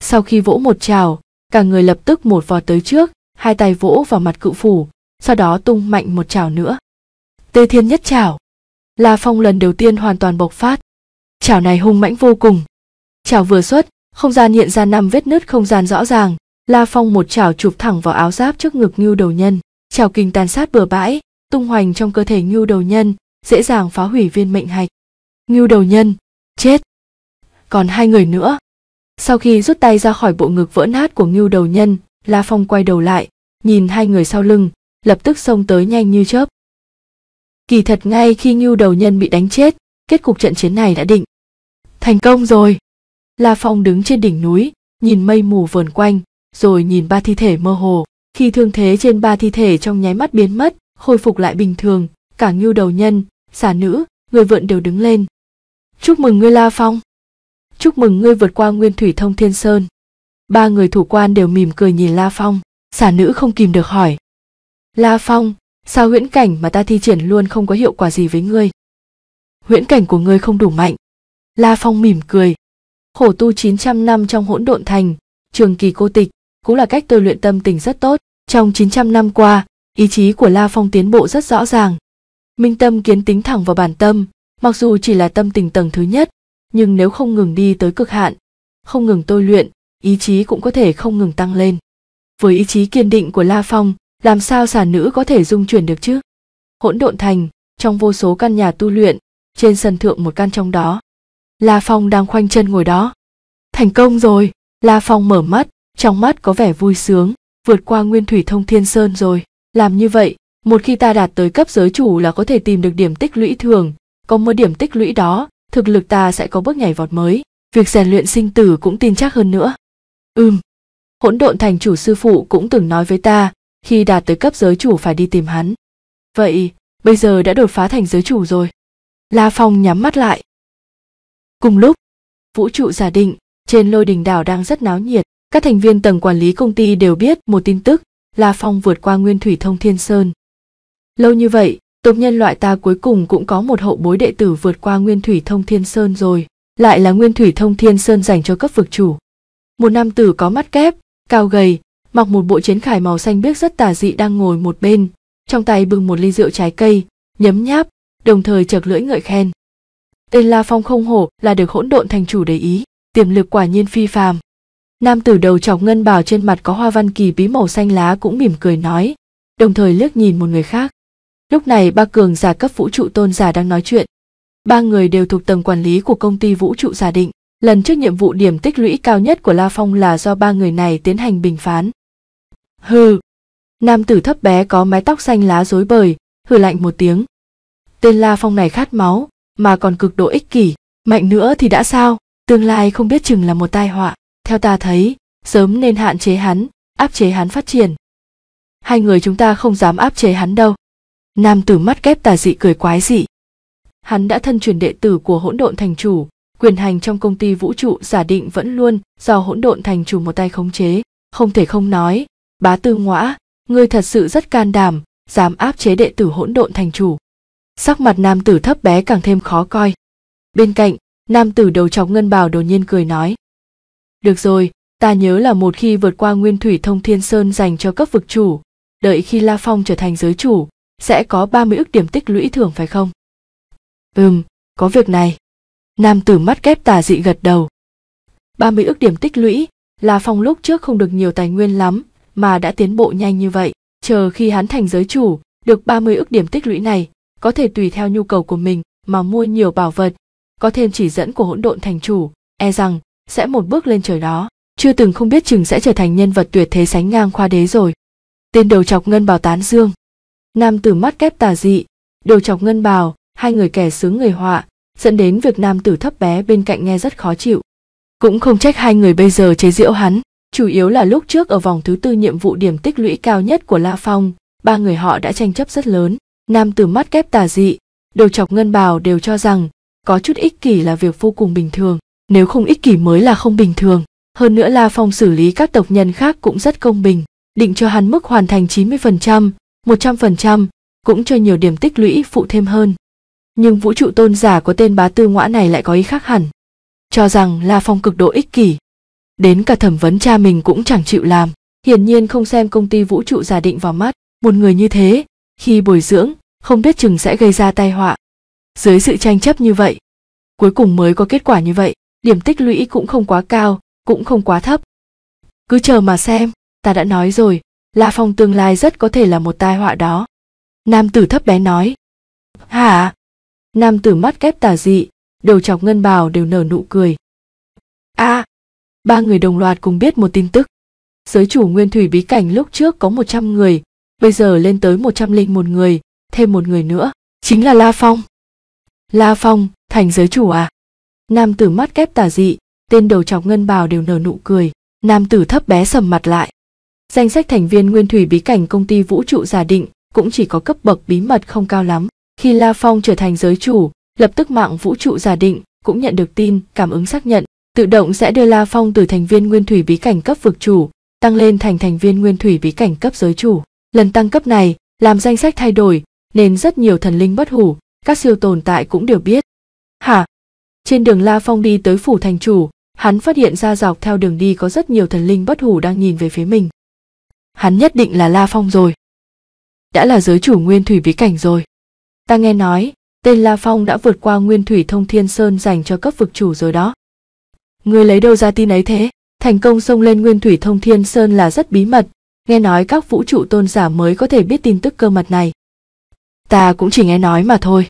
Sau khi vỗ một chảo, cả người lập tức một vò tới trước, hai tay vỗ vào mặt cự phủ, sau đó tung mạnh một chảo nữa. Tê Thiên nhất chảo La Phong lần đầu tiên hoàn toàn bộc phát. Chảo này hung mãnh vô cùng. Chảo vừa xuất, không gian hiện ra năm vết nứt không gian rõ ràng, La Phong một chảo chụp thẳng vào áo giáp trước ngực Ngưu Đầu Nhân, chảo kinh tàn sát bừa bãi, tung hoành trong cơ thể Ngưu Đầu Nhân, dễ dàng phá hủy viên mệnh hạch. Ngưu Đầu Nhân, chết. Còn hai người nữa. Sau khi rút tay ra khỏi bộ ngực vỡ nát của Ngưu Đầu Nhân, La Phong quay đầu lại, nhìn hai người sau lưng, lập tức xông tới nhanh như chớp. Kỳ thật ngay khi Ngưu đầu nhân bị đánh chết, kết cục trận chiến này đã định. Thành công rồi! La Phong đứng trên đỉnh núi, nhìn mây mù vờn quanh, rồi nhìn ba thi thể mơ hồ. Khi thương thế trên ba thi thể trong nháy mắt biến mất, khôi phục lại bình thường, cả Ngưu đầu nhân, xà nữ, người vượn đều đứng lên. Chúc mừng ngươi La Phong! Chúc mừng ngươi vượt qua nguyên thủy thông thiên sơn. Ba người thủ quan đều mỉm cười nhìn La Phong, xà nữ không kìm được hỏi. La Phong, sao huyễn cảnh mà ta thi triển luôn không có hiệu quả gì với ngươi huyễn cảnh của ngươi không đủ mạnh la phong mỉm cười khổ tu 900 năm trong hỗn độn thành trường kỳ cô tịch cũng là cách tôi luyện tâm tình rất tốt trong 900 năm qua ý chí của la phong tiến bộ rất rõ ràng minh tâm kiến tính thẳng vào bản tâm mặc dù chỉ là tâm tình tầng thứ nhất nhưng nếu không ngừng đi tới cực hạn không ngừng tôi luyện ý chí cũng có thể không ngừng tăng lên với ý chí kiên định của la phong làm sao xà nữ có thể dung chuyển được chứ hỗn độn thành trong vô số căn nhà tu luyện trên sân thượng một căn trong đó la phong đang khoanh chân ngồi đó thành công rồi la phong mở mắt trong mắt có vẻ vui sướng vượt qua nguyên thủy thông thiên sơn rồi làm như vậy một khi ta đạt tới cấp giới chủ là có thể tìm được điểm tích lũy thường có một điểm tích lũy đó thực lực ta sẽ có bước nhảy vọt mới việc rèn luyện sinh tử cũng tin chắc hơn nữa ừm hỗn độn thành chủ sư phụ cũng từng nói với ta khi đạt tới cấp giới chủ phải đi tìm hắn vậy bây giờ đã đột phá thành giới chủ rồi la phong nhắm mắt lại cùng lúc vũ trụ giả định trên lôi đình đảo đang rất náo nhiệt các thành viên tầng quản lý công ty đều biết một tin tức la phong vượt qua nguyên thủy thông thiên sơn lâu như vậy tộc nhân loại ta cuối cùng cũng có một hậu bối đệ tử vượt qua nguyên thủy thông thiên sơn rồi lại là nguyên thủy thông thiên sơn dành cho cấp vực chủ một nam tử có mắt kép cao gầy mặc một bộ chiến khải màu xanh biếc rất tà dị đang ngồi một bên, trong tay bưng một ly rượu trái cây, nhấm nháp, đồng thời chật lưỡi ngợi khen. Tên La Phong không hổ là được hỗn độn thành chủ để ý, tiềm lực quả nhiên phi phàm. Nam tử đầu trọc ngân bào trên mặt có hoa văn kỳ bí màu xanh lá cũng mỉm cười nói, đồng thời liếc nhìn một người khác. Lúc này ba cường giả cấp vũ trụ tôn giả đang nói chuyện. Ba người đều thuộc tầng quản lý của công ty vũ trụ giả định. Lần trước nhiệm vụ điểm tích lũy cao nhất của La Phong là do ba người này tiến hành bình phán, hừ nam tử thấp bé có mái tóc xanh lá rối bời hừ lạnh một tiếng tên la phong này khát máu mà còn cực độ ích kỷ mạnh nữa thì đã sao tương lai không biết chừng là một tai họa theo ta thấy sớm nên hạn chế hắn áp chế hắn phát triển hai người chúng ta không dám áp chế hắn đâu nam tử mắt kép tà dị cười quái dị hắn đã thân truyền đệ tử của hỗn độn thành chủ quyền hành trong công ty vũ trụ giả định vẫn luôn do hỗn độn thành chủ một tay khống chế không thể không nói bá tư Ngõa, ngươi thật sự rất can đảm dám áp chế đệ tử hỗn độn thành chủ sắc mặt nam tử thấp bé càng thêm khó coi bên cạnh nam tử đầu chọc ngân bào đột nhiên cười nói được rồi ta nhớ là một khi vượt qua nguyên thủy thông thiên sơn dành cho cấp vực chủ đợi khi la phong trở thành giới chủ sẽ có 30 ước điểm tích lũy thưởng phải không ừm có việc này nam tử mắt kép tà dị gật đầu 30 ước điểm tích lũy la phong lúc trước không được nhiều tài nguyên lắm mà đã tiến bộ nhanh như vậy. Chờ khi hắn thành giới chủ, được 30 ức điểm tích lũy này, có thể tùy theo nhu cầu của mình mà mua nhiều bảo vật, có thêm chỉ dẫn của hỗn độn thành chủ, e rằng sẽ một bước lên trời đó. Chưa từng không biết chừng sẽ trở thành nhân vật tuyệt thế sánh ngang khoa đế rồi. Tên đầu chọc ngân bào tán dương. Nam tử mắt kép tà dị, đầu chọc ngân bào, hai người kẻ sướng người họa, dẫn đến việc nam tử thấp bé bên cạnh nghe rất khó chịu. Cũng không trách hai người bây giờ chế giễu hắn chủ yếu là lúc trước ở vòng thứ tư nhiệm vụ điểm tích lũy cao nhất của La Phong, ba người họ đã tranh chấp rất lớn. Nam từ mắt kép tà dị, đầu chọc ngân bào đều cho rằng có chút ích kỷ là việc vô cùng bình thường, nếu không ích kỷ mới là không bình thường. Hơn nữa La Phong xử lý các tộc nhân khác cũng rất công bình, định cho hắn mức hoàn thành 90%, 100%, cũng cho nhiều điểm tích lũy phụ thêm hơn. Nhưng vũ trụ tôn giả có tên bá tư Ngõa này lại có ý khác hẳn. Cho rằng La Phong cực độ ích kỷ, đến cả thẩm vấn cha mình cũng chẳng chịu làm hiển nhiên không xem công ty vũ trụ giả định vào mắt một người như thế khi bồi dưỡng không biết chừng sẽ gây ra tai họa dưới sự tranh chấp như vậy cuối cùng mới có kết quả như vậy điểm tích lũy cũng không quá cao cũng không quá thấp cứ chờ mà xem ta đã nói rồi la phong tương lai rất có thể là một tai họa đó nam tử thấp bé nói hả nam tử mắt kép tà dị đầu chọc ngân bào đều nở nụ cười a à, ba người đồng loạt cùng biết một tin tức. Giới chủ nguyên thủy bí cảnh lúc trước có 100 người, bây giờ lên tới 101 người, thêm một người nữa, chính là La Phong. La Phong, thành giới chủ à? Nam tử mắt kép tà dị, tên đầu trọc ngân bào đều nở nụ cười, nam tử thấp bé sầm mặt lại. Danh sách thành viên nguyên thủy bí cảnh công ty vũ trụ giả định cũng chỉ có cấp bậc bí mật không cao lắm. Khi La Phong trở thành giới chủ, lập tức mạng vũ trụ giả định cũng nhận được tin cảm ứng xác nhận tự động sẽ đưa La Phong từ thành viên nguyên thủy bí cảnh cấp vực chủ, tăng lên thành thành viên nguyên thủy bí cảnh cấp giới chủ. Lần tăng cấp này, làm danh sách thay đổi, nên rất nhiều thần linh bất hủ, các siêu tồn tại cũng đều biết. Hả? Trên đường La Phong đi tới phủ thành chủ, hắn phát hiện ra dọc theo đường đi có rất nhiều thần linh bất hủ đang nhìn về phía mình. Hắn nhất định là La Phong rồi. Đã là giới chủ nguyên thủy bí cảnh rồi. Ta nghe nói, tên La Phong đã vượt qua nguyên thủy thông thiên sơn dành cho cấp vực chủ rồi đó. Ngươi lấy đâu ra tin ấy thế? Thành công xông lên nguyên thủy thông thiên sơn là rất bí mật, nghe nói các vũ trụ tôn giả mới có thể biết tin tức cơ mật này. Ta cũng chỉ nghe nói mà thôi.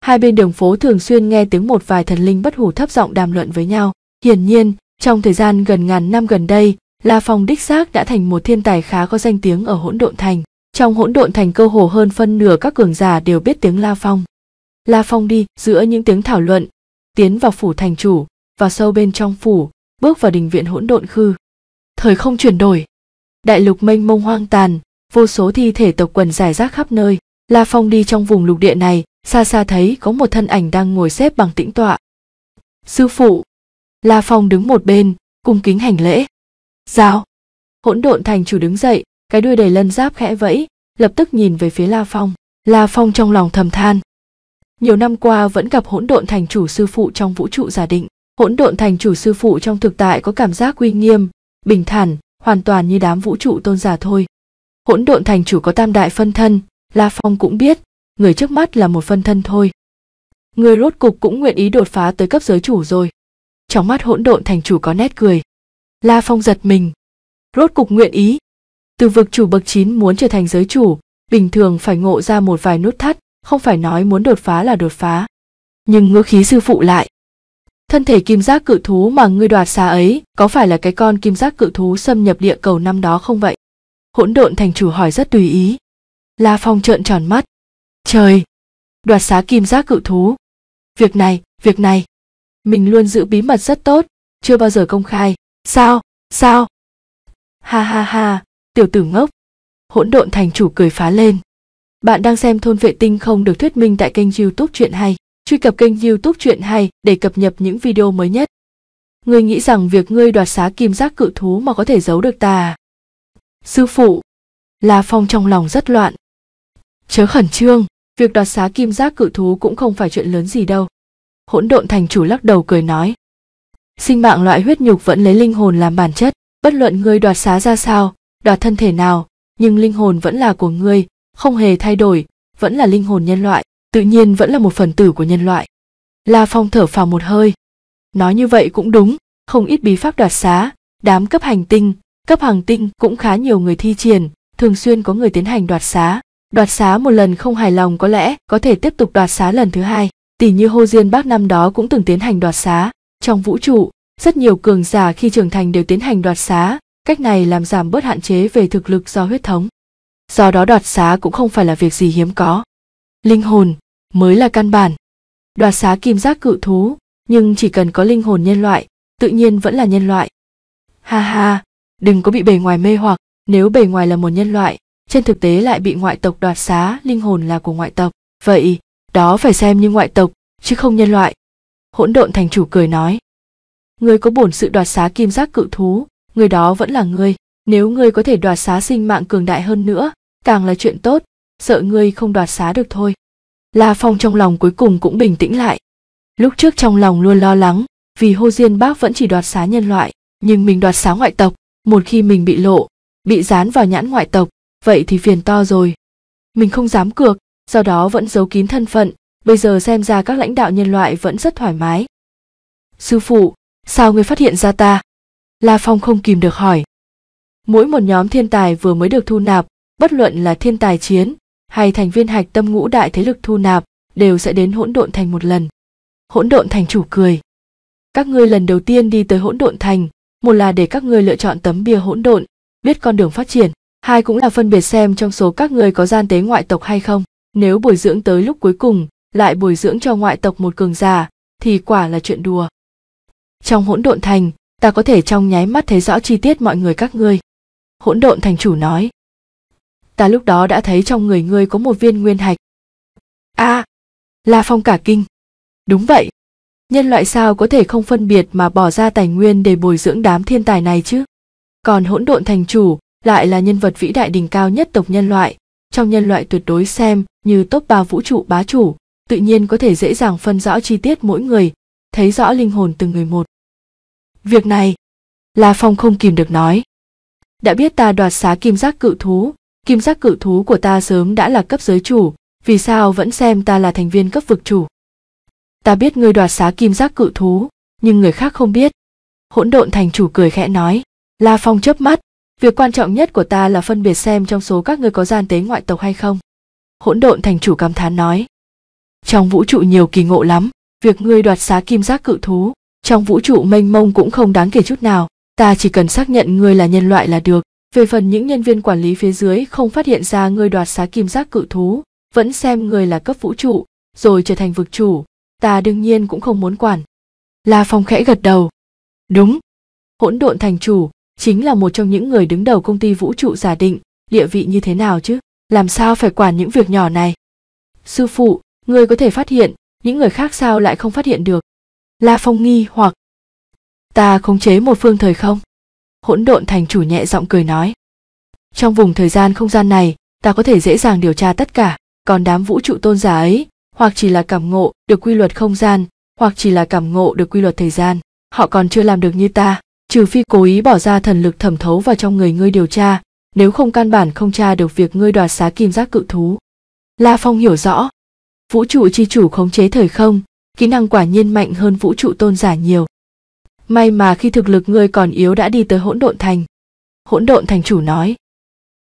Hai bên đường phố thường xuyên nghe tiếng một vài thần linh bất hủ thấp giọng đàm luận với nhau. Hiển nhiên, trong thời gian gần ngàn năm gần đây, La Phong đích xác đã thành một thiên tài khá có danh tiếng ở hỗn độn thành. Trong hỗn độn thành cơ hồ hơn phân nửa các cường giả đều biết tiếng La Phong. La Phong đi giữa những tiếng thảo luận, tiến vào phủ thành chủ, vào sâu bên trong phủ bước vào đình viện hỗn độn khư thời không chuyển đổi đại lục mênh mông hoang tàn vô số thi thể tộc quần rải rác khắp nơi la phong đi trong vùng lục địa này xa xa thấy có một thân ảnh đang ngồi xếp bằng tĩnh tọa sư phụ la phong đứng một bên cung kính hành lễ giáo hỗn độn thành chủ đứng dậy cái đuôi đầy lân giáp khẽ vẫy lập tức nhìn về phía la phong la phong trong lòng thầm than nhiều năm qua vẫn gặp hỗn độn thành chủ sư phụ trong vũ trụ giả định hỗn độn thành chủ sư phụ trong thực tại có cảm giác uy nghiêm bình thản hoàn toàn như đám vũ trụ tôn giả thôi hỗn độn thành chủ có tam đại phân thân la phong cũng biết người trước mắt là một phân thân thôi người rốt cục cũng nguyện ý đột phá tới cấp giới chủ rồi trong mắt hỗn độn thành chủ có nét cười la phong giật mình rốt cục nguyện ý từ vực chủ bậc chín muốn trở thành giới chủ bình thường phải ngộ ra một vài nút thắt không phải nói muốn đột phá là đột phá nhưng ngữ khí sư phụ lại thân thể kim giác cự thú mà ngươi đoạt xa ấy có phải là cái con kim giác cự thú xâm nhập địa cầu năm đó không vậy hỗn độn thành chủ hỏi rất tùy ý la phong trợn tròn mắt trời đoạt xá kim giác cự thú việc này việc này mình luôn giữ bí mật rất tốt chưa bao giờ công khai sao sao ha ha ha tiểu tử ngốc hỗn độn thành chủ cười phá lên bạn đang xem thôn vệ tinh không được thuyết minh tại kênh youtube chuyện hay truy cập kênh youtube chuyện hay để cập nhật những video mới nhất ngươi nghĩ rằng việc ngươi đoạt xá kim giác cự thú mà có thể giấu được ta à? sư phụ la phong trong lòng rất loạn chớ khẩn trương việc đoạt xá kim giác cự thú cũng không phải chuyện lớn gì đâu hỗn độn thành chủ lắc đầu cười nói sinh mạng loại huyết nhục vẫn lấy linh hồn làm bản chất bất luận ngươi đoạt xá ra sao đoạt thân thể nào nhưng linh hồn vẫn là của ngươi không hề thay đổi vẫn là linh hồn nhân loại tự nhiên vẫn là một phần tử của nhân loại la phong thở phào một hơi nói như vậy cũng đúng không ít bí pháp đoạt xá đám cấp hành tinh cấp hàng tinh cũng khá nhiều người thi triển thường xuyên có người tiến hành đoạt xá đoạt xá một lần không hài lòng có lẽ có thể tiếp tục đoạt xá lần thứ hai tỷ như hô diên bác năm đó cũng từng tiến hành đoạt xá trong vũ trụ rất nhiều cường giả khi trưởng thành đều tiến hành đoạt xá cách này làm giảm bớt hạn chế về thực lực do huyết thống do đó đoạt xá cũng không phải là việc gì hiếm có linh hồn mới là căn bản đoạt xá kim giác cự thú nhưng chỉ cần có linh hồn nhân loại tự nhiên vẫn là nhân loại ha ha đừng có bị bề ngoài mê hoặc nếu bề ngoài là một nhân loại trên thực tế lại bị ngoại tộc đoạt xá linh hồn là của ngoại tộc vậy đó phải xem như ngoại tộc chứ không nhân loại hỗn độn thành chủ cười nói người có bổn sự đoạt xá kim giác cự thú người đó vẫn là người. nếu người có thể đoạt xá sinh mạng cường đại hơn nữa càng là chuyện tốt sợ người không đoạt xá được thôi La Phong trong lòng cuối cùng cũng bình tĩnh lại. Lúc trước trong lòng luôn lo lắng, vì Hồ Diên Bác vẫn chỉ đoạt xá nhân loại, nhưng mình đoạt xá ngoại tộc, một khi mình bị lộ, bị dán vào nhãn ngoại tộc, vậy thì phiền to rồi. Mình không dám cược, do đó vẫn giấu kín thân phận, bây giờ xem ra các lãnh đạo nhân loại vẫn rất thoải mái. Sư phụ, sao người phát hiện ra ta? La Phong không kìm được hỏi. Mỗi một nhóm thiên tài vừa mới được thu nạp, bất luận là thiên tài chiến hay thành viên hạch tâm ngũ đại thế lực thu nạp đều sẽ đến hỗn độn thành một lần. Hỗn độn thành chủ cười. Các ngươi lần đầu tiên đi tới hỗn độn thành, một là để các ngươi lựa chọn tấm bia hỗn độn, biết con đường phát triển, hai cũng là phân biệt xem trong số các ngươi có gian tế ngoại tộc hay không. Nếu bồi dưỡng tới lúc cuối cùng, lại bồi dưỡng cho ngoại tộc một cường giả, thì quả là chuyện đùa. Trong hỗn độn thành, ta có thể trong nháy mắt thấy rõ chi tiết mọi người các ngươi. Hỗn độn thành chủ nói, ta lúc đó đã thấy trong người ngươi có một viên nguyên hạch a à, la phong cả kinh đúng vậy nhân loại sao có thể không phân biệt mà bỏ ra tài nguyên để bồi dưỡng đám thiên tài này chứ còn hỗn độn thành chủ lại là nhân vật vĩ đại đỉnh cao nhất tộc nhân loại trong nhân loại tuyệt đối xem như top ba vũ trụ bá chủ tự nhiên có thể dễ dàng phân rõ chi tiết mỗi người thấy rõ linh hồn từng người một việc này la phong không kìm được nói đã biết ta đoạt xá kim giác cự thú kim giác cự thú của ta sớm đã là cấp giới chủ vì sao vẫn xem ta là thành viên cấp vực chủ ta biết ngươi đoạt xá kim giác cự thú nhưng người khác không biết hỗn độn thành chủ cười khẽ nói la phong chớp mắt việc quan trọng nhất của ta là phân biệt xem trong số các ngươi có gian tế ngoại tộc hay không hỗn độn thành chủ cảm thán nói trong vũ trụ nhiều kỳ ngộ lắm việc ngươi đoạt xá kim giác cự thú trong vũ trụ mênh mông cũng không đáng kể chút nào ta chỉ cần xác nhận ngươi là nhân loại là được về phần những nhân viên quản lý phía dưới không phát hiện ra ngươi đoạt xá kim giác cự thú, vẫn xem người là cấp vũ trụ, rồi trở thành vực chủ, ta đương nhiên cũng không muốn quản. La Phong khẽ gật đầu. Đúng. Hỗn độn thành chủ, chính là một trong những người đứng đầu công ty vũ trụ giả định, địa vị như thế nào chứ, làm sao phải quản những việc nhỏ này. Sư phụ, người có thể phát hiện, những người khác sao lại không phát hiện được. La Phong nghi hoặc ta khống chế một phương thời không hỗn độn thành chủ nhẹ giọng cười nói trong vùng thời gian không gian này ta có thể dễ dàng điều tra tất cả còn đám vũ trụ tôn giả ấy hoặc chỉ là cảm ngộ được quy luật không gian hoặc chỉ là cảm ngộ được quy luật thời gian họ còn chưa làm được như ta trừ phi cố ý bỏ ra thần lực thẩm thấu vào trong người ngươi điều tra nếu không căn bản không tra được việc ngươi đoạt xá kim giác cự thú la phong hiểu rõ vũ trụ chi chủ khống chế thời không kỹ năng quả nhiên mạnh hơn vũ trụ tôn giả nhiều may mà khi thực lực ngươi còn yếu đã đi tới hỗn độn thành hỗn độn thành chủ nói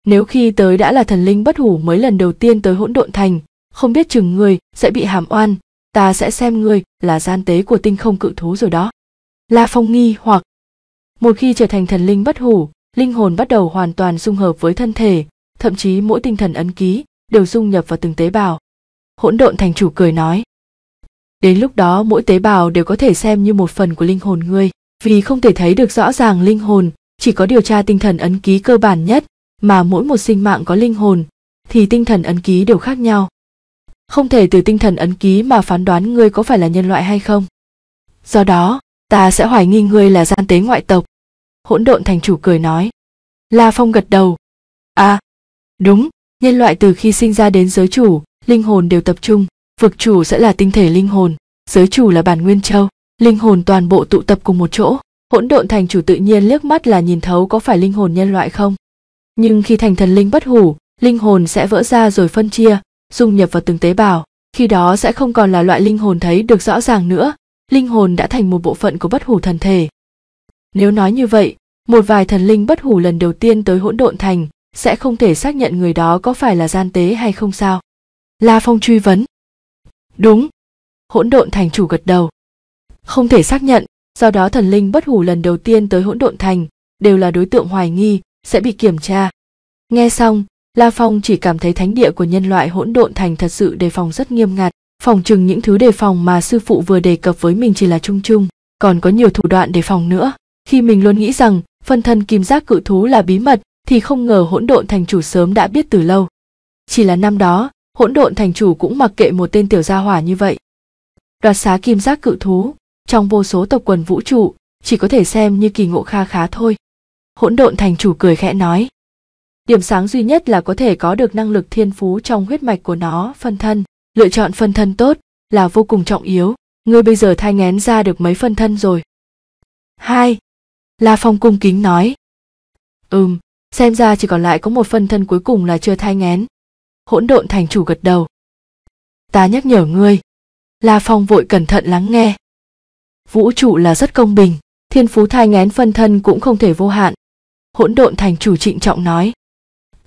nếu khi tới đã là thần linh bất hủ mới lần đầu tiên tới hỗn độn thành không biết chừng ngươi sẽ bị hàm oan ta sẽ xem ngươi là gian tế của tinh không cự thú rồi đó la phong nghi hoặc một khi trở thành thần linh bất hủ linh hồn bắt đầu hoàn toàn dung hợp với thân thể thậm chí mỗi tinh thần ấn ký đều dung nhập vào từng tế bào hỗn độn thành chủ cười nói Đến lúc đó mỗi tế bào đều có thể xem như một phần của linh hồn ngươi. Vì không thể thấy được rõ ràng linh hồn, chỉ có điều tra tinh thần ấn ký cơ bản nhất, mà mỗi một sinh mạng có linh hồn, thì tinh thần ấn ký đều khác nhau. Không thể từ tinh thần ấn ký mà phán đoán ngươi có phải là nhân loại hay không. Do đó, ta sẽ hoài nghi ngươi là gian tế ngoại tộc. Hỗn độn thành chủ cười nói. La Phong gật đầu. À, đúng, nhân loại từ khi sinh ra đến giới chủ, linh hồn đều tập trung, vực chủ sẽ là tinh thể linh hồn giới chủ là bản nguyên châu linh hồn toàn bộ tụ tập cùng một chỗ hỗn độn thành chủ tự nhiên liếc mắt là nhìn thấu có phải linh hồn nhân loại không nhưng khi thành thần linh bất hủ linh hồn sẽ vỡ ra rồi phân chia dung nhập vào từng tế bào khi đó sẽ không còn là loại linh hồn thấy được rõ ràng nữa linh hồn đã thành một bộ phận của bất hủ thần thể nếu nói như vậy một vài thần linh bất hủ lần đầu tiên tới hỗn độn thành sẽ không thể xác nhận người đó có phải là gian tế hay không sao la phong truy vấn Đúng. Hỗn độn thành chủ gật đầu. Không thể xác nhận, do đó thần linh bất hủ lần đầu tiên tới hỗn độn thành đều là đối tượng hoài nghi, sẽ bị kiểm tra. Nghe xong, La Phong chỉ cảm thấy thánh địa của nhân loại hỗn độn thành thật sự đề phòng rất nghiêm ngặt, phòng chừng những thứ đề phòng mà sư phụ vừa đề cập với mình chỉ là chung chung, còn có nhiều thủ đoạn đề phòng nữa. Khi mình luôn nghĩ rằng phân thân kim giác cự thú là bí mật, thì không ngờ hỗn độn thành chủ sớm đã biết từ lâu. Chỉ là năm đó, hỗn độn thành chủ cũng mặc kệ một tên tiểu gia hỏa như vậy. Đoạt xá kim giác cự thú, trong vô số tộc quần vũ trụ, chỉ có thể xem như kỳ ngộ kha khá thôi. Hỗn độn thành chủ cười khẽ nói. Điểm sáng duy nhất là có thể có được năng lực thiên phú trong huyết mạch của nó, phân thân. Lựa chọn phân thân tốt là vô cùng trọng yếu. Ngươi bây giờ thai ngén ra được mấy phân thân rồi. Hai. La Phong cung kính nói. Ừm, xem ra chỉ còn lại có một phân thân cuối cùng là chưa thai ngén hỗn độn thành chủ gật đầu ta nhắc nhở ngươi la phong vội cẩn thận lắng nghe vũ trụ là rất công bình thiên phú thai ngén phân thân cũng không thể vô hạn hỗn độn thành chủ trịnh trọng nói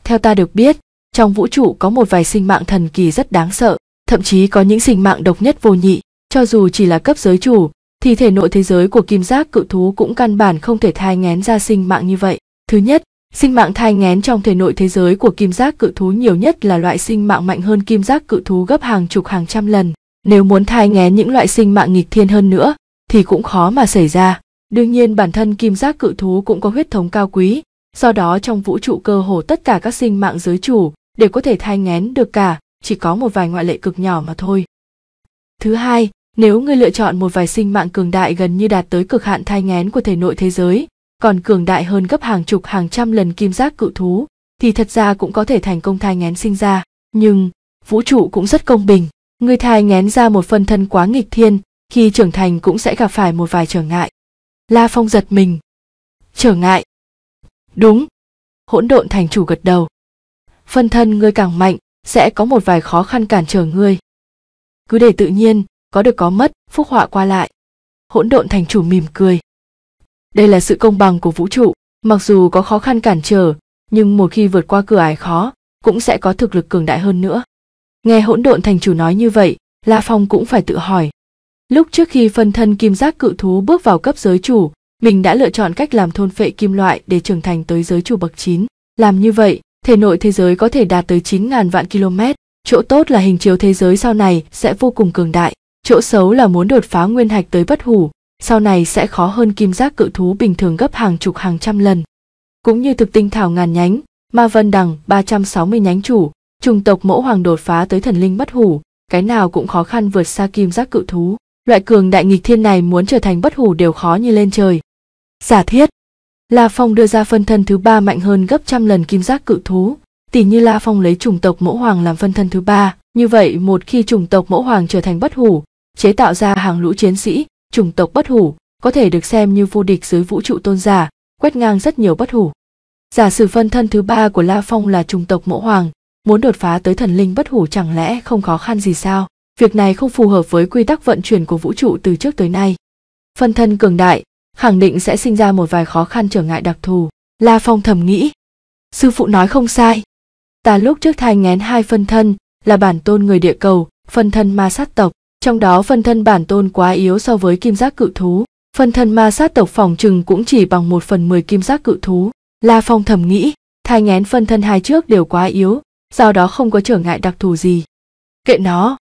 theo ta được biết trong vũ trụ có một vài sinh mạng thần kỳ rất đáng sợ thậm chí có những sinh mạng độc nhất vô nhị cho dù chỉ là cấp giới chủ thì thể nội thế giới của kim giác cự thú cũng căn bản không thể thai ngén ra sinh mạng như vậy thứ nhất Sinh mạng thai ngén trong thể nội thế giới của kim giác cự thú nhiều nhất là loại sinh mạng mạnh hơn kim giác cự thú gấp hàng chục hàng trăm lần. Nếu muốn thai ngén những loại sinh mạng nghịch thiên hơn nữa, thì cũng khó mà xảy ra. Đương nhiên bản thân kim giác cự thú cũng có huyết thống cao quý, do đó trong vũ trụ cơ hồ tất cả các sinh mạng giới chủ đều có thể thai ngén được cả, chỉ có một vài ngoại lệ cực nhỏ mà thôi. Thứ hai, nếu người lựa chọn một vài sinh mạng cường đại gần như đạt tới cực hạn thai ngén của thể nội thế giới, còn cường đại hơn gấp hàng chục hàng trăm lần kim giác cự thú thì thật ra cũng có thể thành công thai ngén sinh ra nhưng vũ trụ cũng rất công bình người thai ngén ra một phân thân quá nghịch thiên khi trưởng thành cũng sẽ gặp phải một vài trở ngại la phong giật mình trở ngại đúng hỗn độn thành chủ gật đầu phân thân ngươi càng mạnh sẽ có một vài khó khăn cản trở ngươi cứ để tự nhiên có được có mất phúc họa qua lại hỗn độn thành chủ mỉm cười đây là sự công bằng của vũ trụ mặc dù có khó khăn cản trở nhưng một khi vượt qua cửa ải khó cũng sẽ có thực lực cường đại hơn nữa nghe hỗn độn thành chủ nói như vậy la phong cũng phải tự hỏi lúc trước khi phân thân kim giác cự thú bước vào cấp giới chủ mình đã lựa chọn cách làm thôn phệ kim loại để trưởng thành tới giới chủ bậc chín. Làm như vậy, thể nội thế giới có thể đạt tới chín ngàn vạn km. Chỗ tốt là hình chiếu thế giới sau này sẽ vô cùng cường đại. Chỗ xấu là muốn đột phá nguyên hạch tới bất hủ, sau này sẽ khó hơn kim giác cự thú bình thường gấp hàng chục hàng trăm lần. Cũng như thực tinh thảo ngàn nhánh, ma vân đằng 360 nhánh chủ, trùng tộc mẫu hoàng đột phá tới thần linh bất hủ, cái nào cũng khó khăn vượt xa kim giác cự thú. Loại cường đại nghịch thiên này muốn trở thành bất hủ đều khó như lên trời. Giả thiết, La Phong đưa ra phân thân thứ ba mạnh hơn gấp trăm lần kim giác cự thú, tỉ như La Phong lấy chủng tộc mẫu hoàng làm phân thân thứ ba, như vậy một khi chủng tộc mẫu hoàng trở thành bất hủ, chế tạo ra hàng lũ chiến sĩ, chủng tộc bất hủ có thể được xem như vô địch dưới vũ trụ tôn giả quét ngang rất nhiều bất hủ giả sử phân thân thứ ba của la phong là chủng tộc mẫu hoàng muốn đột phá tới thần linh bất hủ chẳng lẽ không khó khăn gì sao việc này không phù hợp với quy tắc vận chuyển của vũ trụ từ trước tới nay phân thân cường đại khẳng định sẽ sinh ra một vài khó khăn trở ngại đặc thù la phong thầm nghĩ sư phụ nói không sai ta lúc trước thai ngén hai phân thân là bản tôn người địa cầu phân thân ma sát tộc trong đó phân thân bản tôn quá yếu so với kim giác cự thú phân thân ma sát tộc phòng chừng cũng chỉ bằng một phần mười kim giác cự thú la phong thầm nghĩ thai ngén phân thân hai trước đều quá yếu do đó không có trở ngại đặc thù gì kệ nó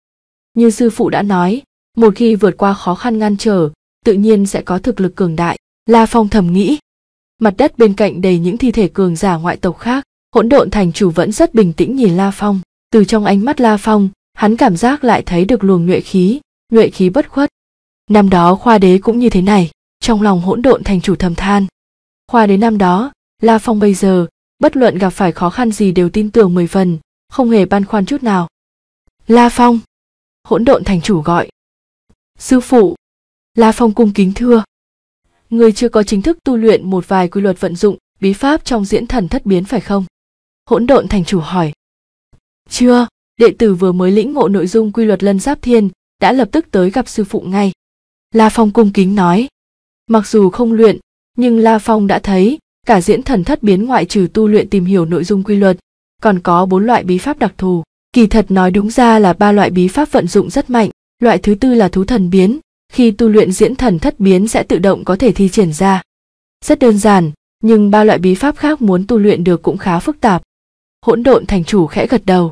như sư phụ đã nói một khi vượt qua khó khăn ngăn trở tự nhiên sẽ có thực lực cường đại la phong thầm nghĩ mặt đất bên cạnh đầy những thi thể cường giả ngoại tộc khác hỗn độn thành chủ vẫn rất bình tĩnh nhìn la phong từ trong ánh mắt la phong hắn cảm giác lại thấy được luồng nhuệ khí, nhuệ khí bất khuất. Năm đó khoa đế cũng như thế này, trong lòng hỗn độn thành chủ thầm than. Khoa đế năm đó, La Phong bây giờ, bất luận gặp phải khó khăn gì đều tin tưởng mười phần, không hề băn khoăn chút nào. La Phong, hỗn độn thành chủ gọi. Sư phụ, La Phong cung kính thưa. Người chưa có chính thức tu luyện một vài quy luật vận dụng, bí pháp trong diễn thần thất biến phải không? Hỗn độn thành chủ hỏi. Chưa, đệ tử vừa mới lĩnh ngộ nội dung quy luật lân giáp thiên đã lập tức tới gặp sư phụ ngay la phong cung kính nói mặc dù không luyện nhưng la phong đã thấy cả diễn thần thất biến ngoại trừ tu luyện tìm hiểu nội dung quy luật còn có bốn loại bí pháp đặc thù kỳ thật nói đúng ra là ba loại bí pháp vận dụng rất mạnh loại thứ tư là thú thần biến khi tu luyện diễn thần thất biến sẽ tự động có thể thi triển ra rất đơn giản nhưng ba loại bí pháp khác muốn tu luyện được cũng khá phức tạp hỗn độn thành chủ khẽ gật đầu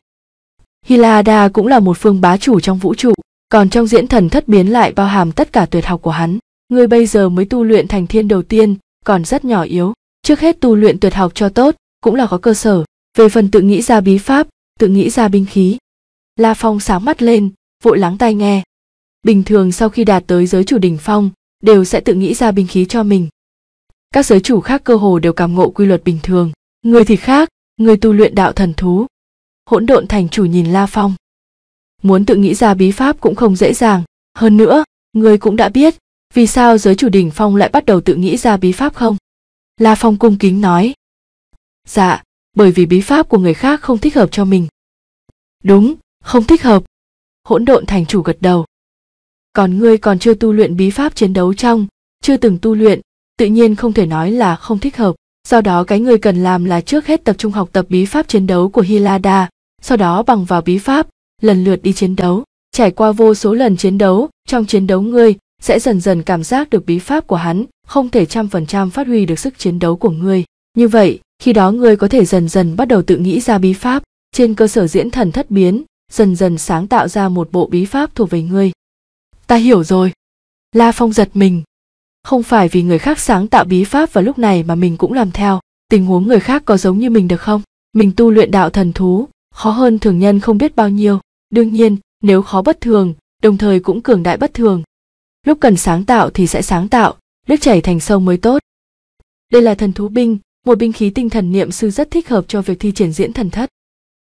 Hilada cũng là một phương bá chủ trong vũ trụ, còn trong diễn thần thất biến lại bao hàm tất cả tuyệt học của hắn. Người bây giờ mới tu luyện thành thiên đầu tiên, còn rất nhỏ yếu. Trước hết tu luyện tuyệt học cho tốt, cũng là có cơ sở. Về phần tự nghĩ ra bí pháp, tự nghĩ ra binh khí. La Phong sáng mắt lên, vội lắng tai nghe. Bình thường sau khi đạt tới giới chủ đỉnh phong, đều sẽ tự nghĩ ra binh khí cho mình. Các giới chủ khác cơ hồ đều cảm ngộ quy luật bình thường. Người thì khác, người tu luyện đạo thần thú, hỗn độn thành chủ nhìn La Phong. Muốn tự nghĩ ra bí pháp cũng không dễ dàng, hơn nữa, người cũng đã biết, vì sao giới chủ đỉnh Phong lại bắt đầu tự nghĩ ra bí pháp không? La Phong cung kính nói. Dạ, bởi vì bí pháp của người khác không thích hợp cho mình. Đúng, không thích hợp. Hỗn độn thành chủ gật đầu. Còn ngươi còn chưa tu luyện bí pháp chiến đấu trong, chưa từng tu luyện, tự nhiên không thể nói là không thích hợp. Do đó cái người cần làm là trước hết tập trung học tập bí pháp chiến đấu của Hilada, sau đó bằng vào bí pháp, lần lượt đi chiến đấu. Trải qua vô số lần chiến đấu, trong chiến đấu ngươi sẽ dần dần cảm giác được bí pháp của hắn không thể trăm phần trăm phát huy được sức chiến đấu của ngươi. Như vậy, khi đó ngươi có thể dần dần bắt đầu tự nghĩ ra bí pháp, trên cơ sở diễn thần thất biến, dần dần sáng tạo ra một bộ bí pháp thuộc về ngươi. Ta hiểu rồi. La Phong giật mình. Không phải vì người khác sáng tạo bí pháp vào lúc này mà mình cũng làm theo, tình huống người khác có giống như mình được không? Mình tu luyện đạo thần thú, khó hơn thường nhân không biết bao nhiêu đương nhiên nếu khó bất thường đồng thời cũng cường đại bất thường lúc cần sáng tạo thì sẽ sáng tạo nước chảy thành sông mới tốt đây là thần thú binh một binh khí tinh thần niệm sư rất thích hợp cho việc thi triển diễn thần thất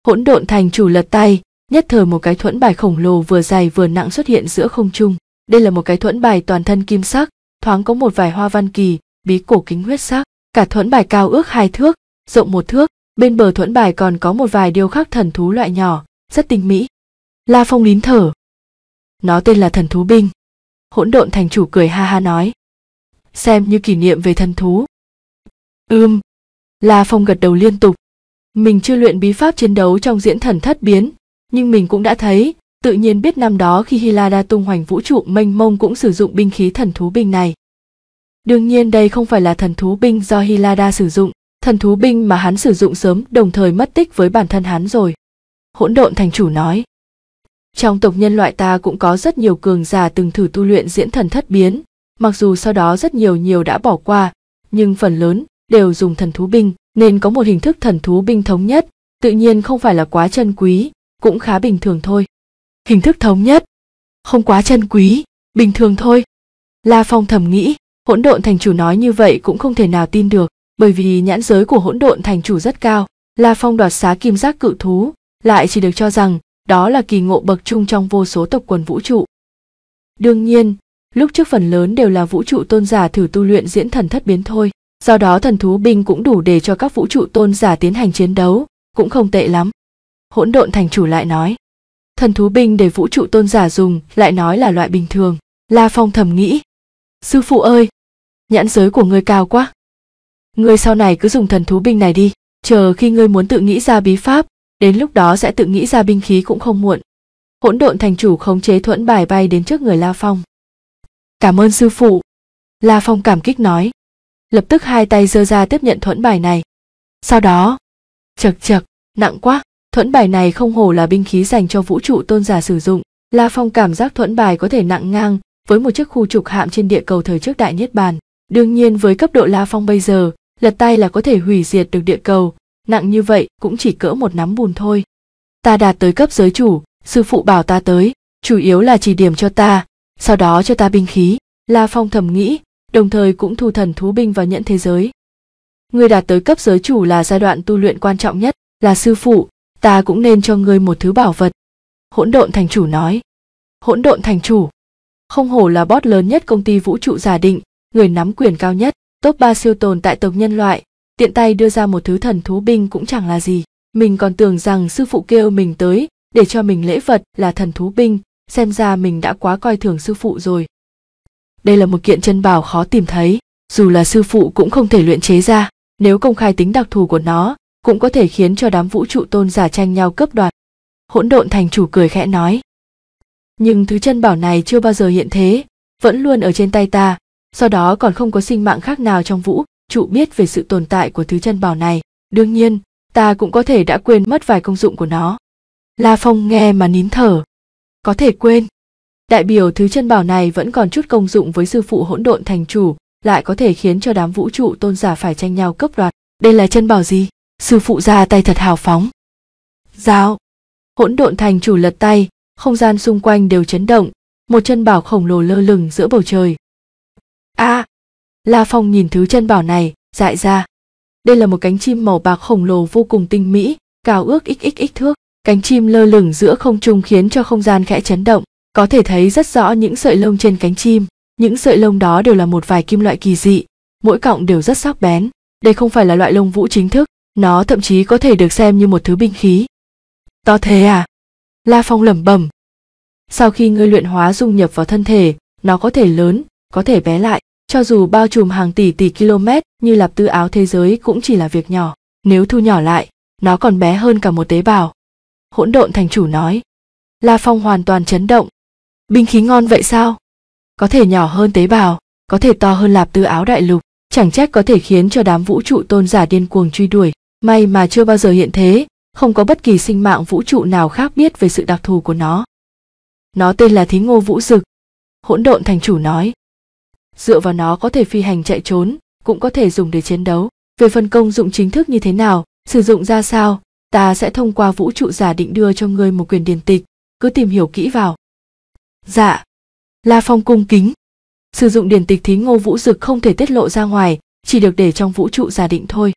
hỗn độn thành chủ lật tay nhất thời một cái thuẫn bài khổng lồ vừa dày vừa nặng xuất hiện giữa không trung đây là một cái thuẫn bài toàn thân kim sắc thoáng có một vài hoa văn kỳ bí cổ kính huyết sắc cả thuẫn bài cao ước hai thước rộng một thước Bên bờ thuẫn bài còn có một vài điêu khắc thần thú loại nhỏ, rất tinh mỹ. La Phong lín thở. Nó tên là thần thú binh. Hỗn độn thành chủ cười ha ha nói. Xem như kỷ niệm về thần thú. Ưm. La Phong gật đầu liên tục. Mình chưa luyện bí pháp chiến đấu trong diễn thần thất biến, nhưng mình cũng đã thấy, tự nhiên biết năm đó khi Hilada tung hoành vũ trụ mênh mông cũng sử dụng binh khí thần thú binh này. Đương nhiên đây không phải là thần thú binh do Hilada sử dụng, thần thú binh mà hắn sử dụng sớm đồng thời mất tích với bản thân hắn rồi hỗn độn thành chủ nói trong tộc nhân loại ta cũng có rất nhiều cường giả từng thử tu luyện diễn thần thất biến mặc dù sau đó rất nhiều nhiều đã bỏ qua nhưng phần lớn đều dùng thần thú binh nên có một hình thức thần thú binh thống nhất tự nhiên không phải là quá chân quý cũng khá bình thường thôi hình thức thống nhất không quá chân quý bình thường thôi la phong thầm nghĩ hỗn độn thành chủ nói như vậy cũng không thể nào tin được bởi vì nhãn giới của hỗn độn thành chủ rất cao la phong đoạt xá kim giác cự thú lại chỉ được cho rằng đó là kỳ ngộ bậc trung trong vô số tộc quần vũ trụ đương nhiên lúc trước phần lớn đều là vũ trụ tôn giả thử tu luyện diễn thần thất biến thôi do đó thần thú binh cũng đủ để cho các vũ trụ tôn giả tiến hành chiến đấu cũng không tệ lắm hỗn độn thành chủ lại nói thần thú binh để vũ trụ tôn giả dùng lại nói là loại bình thường la phong thầm nghĩ sư phụ ơi nhãn giới của ngươi cao quá ngươi sau này cứ dùng thần thú binh này đi chờ khi ngươi muốn tự nghĩ ra bí pháp đến lúc đó sẽ tự nghĩ ra binh khí cũng không muộn hỗn độn thành chủ khống chế thuẫn bài bay đến trước người la phong cảm ơn sư phụ la phong cảm kích nói lập tức hai tay giơ ra tiếp nhận thuẫn bài này sau đó chật chật nặng quá thuẫn bài này không hổ là binh khí dành cho vũ trụ tôn giả sử dụng la phong cảm giác thuẫn bài có thể nặng ngang với một chiếc khu trục hạm trên địa cầu thời trước đại niết bàn đương nhiên với cấp độ la phong bây giờ lật tay là có thể hủy diệt được địa cầu nặng như vậy cũng chỉ cỡ một nắm bùn thôi ta đạt tới cấp giới chủ sư phụ bảo ta tới chủ yếu là chỉ điểm cho ta sau đó cho ta binh khí la phong thầm nghĩ đồng thời cũng thu thần thú binh vào nhận thế giới ngươi đạt tới cấp giới chủ là giai đoạn tu luyện quan trọng nhất là sư phụ ta cũng nên cho ngươi một thứ bảo vật hỗn độn thành chủ nói hỗn độn thành chủ không hổ là bót lớn nhất công ty vũ trụ giả định người nắm quyền cao nhất top 3 siêu tồn tại tộc nhân loại, tiện tay đưa ra một thứ thần thú binh cũng chẳng là gì. Mình còn tưởng rằng sư phụ kêu mình tới để cho mình lễ vật là thần thú binh, xem ra mình đã quá coi thường sư phụ rồi. Đây là một kiện chân bảo khó tìm thấy, dù là sư phụ cũng không thể luyện chế ra, nếu công khai tính đặc thù của nó, cũng có thể khiến cho đám vũ trụ tôn giả tranh nhau cấp đoạt. Hỗn độn thành chủ cười khẽ nói. Nhưng thứ chân bảo này chưa bao giờ hiện thế, vẫn luôn ở trên tay ta, sau đó còn không có sinh mạng khác nào trong vũ trụ biết về sự tồn tại của thứ chân bảo này đương nhiên ta cũng có thể đã quên mất vài công dụng của nó la phong nghe mà nín thở có thể quên đại biểu thứ chân bảo này vẫn còn chút công dụng với sư phụ hỗn độn thành chủ lại có thể khiến cho đám vũ trụ tôn giả phải tranh nhau cấp đoạt đây là chân bảo gì sư phụ ra tay thật hào phóng dao hỗn độn thành chủ lật tay không gian xung quanh đều chấn động một chân bảo khổng lồ lơ lửng giữa bầu trời a à, la phong nhìn thứ chân bảo này dại ra đây là một cánh chim màu bạc khổng lồ vô cùng tinh mỹ cao ước xxx thước cánh chim lơ lửng giữa không trung khiến cho không gian khẽ chấn động có thể thấy rất rõ những sợi lông trên cánh chim những sợi lông đó đều là một vài kim loại kỳ dị mỗi cọng đều rất sắc bén đây không phải là loại lông vũ chính thức nó thậm chí có thể được xem như một thứ binh khí to thế à la phong lẩm bẩm sau khi ngươi luyện hóa dung nhập vào thân thể nó có thể lớn có thể bé lại, cho dù bao trùm hàng tỷ tỷ km như lạp tư áo thế giới cũng chỉ là việc nhỏ, nếu thu nhỏ lại, nó còn bé hơn cả một tế bào. Hỗn độn thành chủ nói. La Phong hoàn toàn chấn động. Binh khí ngon vậy sao? Có thể nhỏ hơn tế bào, có thể to hơn lạp tư áo đại lục, chẳng trách có thể khiến cho đám vũ trụ tôn giả điên cuồng truy đuổi. May mà chưa bao giờ hiện thế, không có bất kỳ sinh mạng vũ trụ nào khác biết về sự đặc thù của nó. Nó tên là Thí Ngô Vũ Dực. Hỗn độn thành chủ nói, dựa vào nó có thể phi hành chạy trốn cũng có thể dùng để chiến đấu về phần công dụng chính thức như thế nào sử dụng ra sao ta sẽ thông qua vũ trụ giả định đưa cho ngươi một quyền điển tịch cứ tìm hiểu kỹ vào dạ la phong cung kính sử dụng điển tịch thí ngô vũ dực không thể tiết lộ ra ngoài chỉ được để trong vũ trụ giả định thôi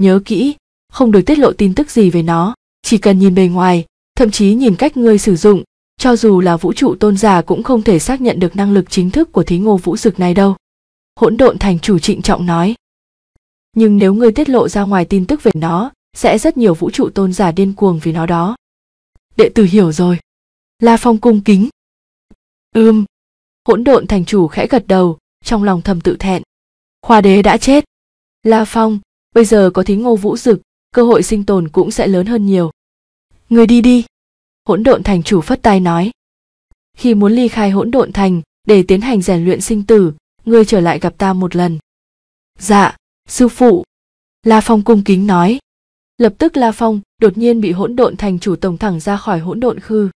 nhớ kỹ không được tiết lộ tin tức gì về nó chỉ cần nhìn bề ngoài thậm chí nhìn cách ngươi sử dụng cho dù là vũ trụ tôn giả cũng không thể xác nhận được năng lực chính thức của thí ngô vũ dực này đâu. Hỗn độn thành chủ trịnh trọng nói. Nhưng nếu ngươi tiết lộ ra ngoài tin tức về nó, sẽ rất nhiều vũ trụ tôn giả điên cuồng vì nó đó. Đệ tử hiểu rồi. La Phong cung kính. Ưm. Hỗn độn thành chủ khẽ gật đầu, trong lòng thầm tự thẹn. Khoa đế đã chết. La Phong, bây giờ có thí ngô vũ dực, cơ hội sinh tồn cũng sẽ lớn hơn nhiều. Người đi đi hỗn độn thành chủ phất tay nói khi muốn ly khai hỗn độn thành để tiến hành rèn luyện sinh tử ngươi trở lại gặp ta một lần dạ sư phụ la phong cung kính nói lập tức la phong đột nhiên bị hỗn độn thành chủ tổng thẳng ra khỏi hỗn độn khư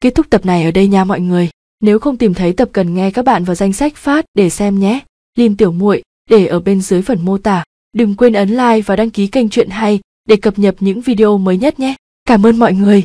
kết thúc tập này ở đây nha mọi người nếu không tìm thấy tập cần nghe các bạn vào danh sách phát để xem nhé lim tiểu muội để ở bên dưới phần mô tả đừng quên ấn like và đăng ký kênh chuyện hay để cập nhật những video mới nhất nhé cảm ơn mọi người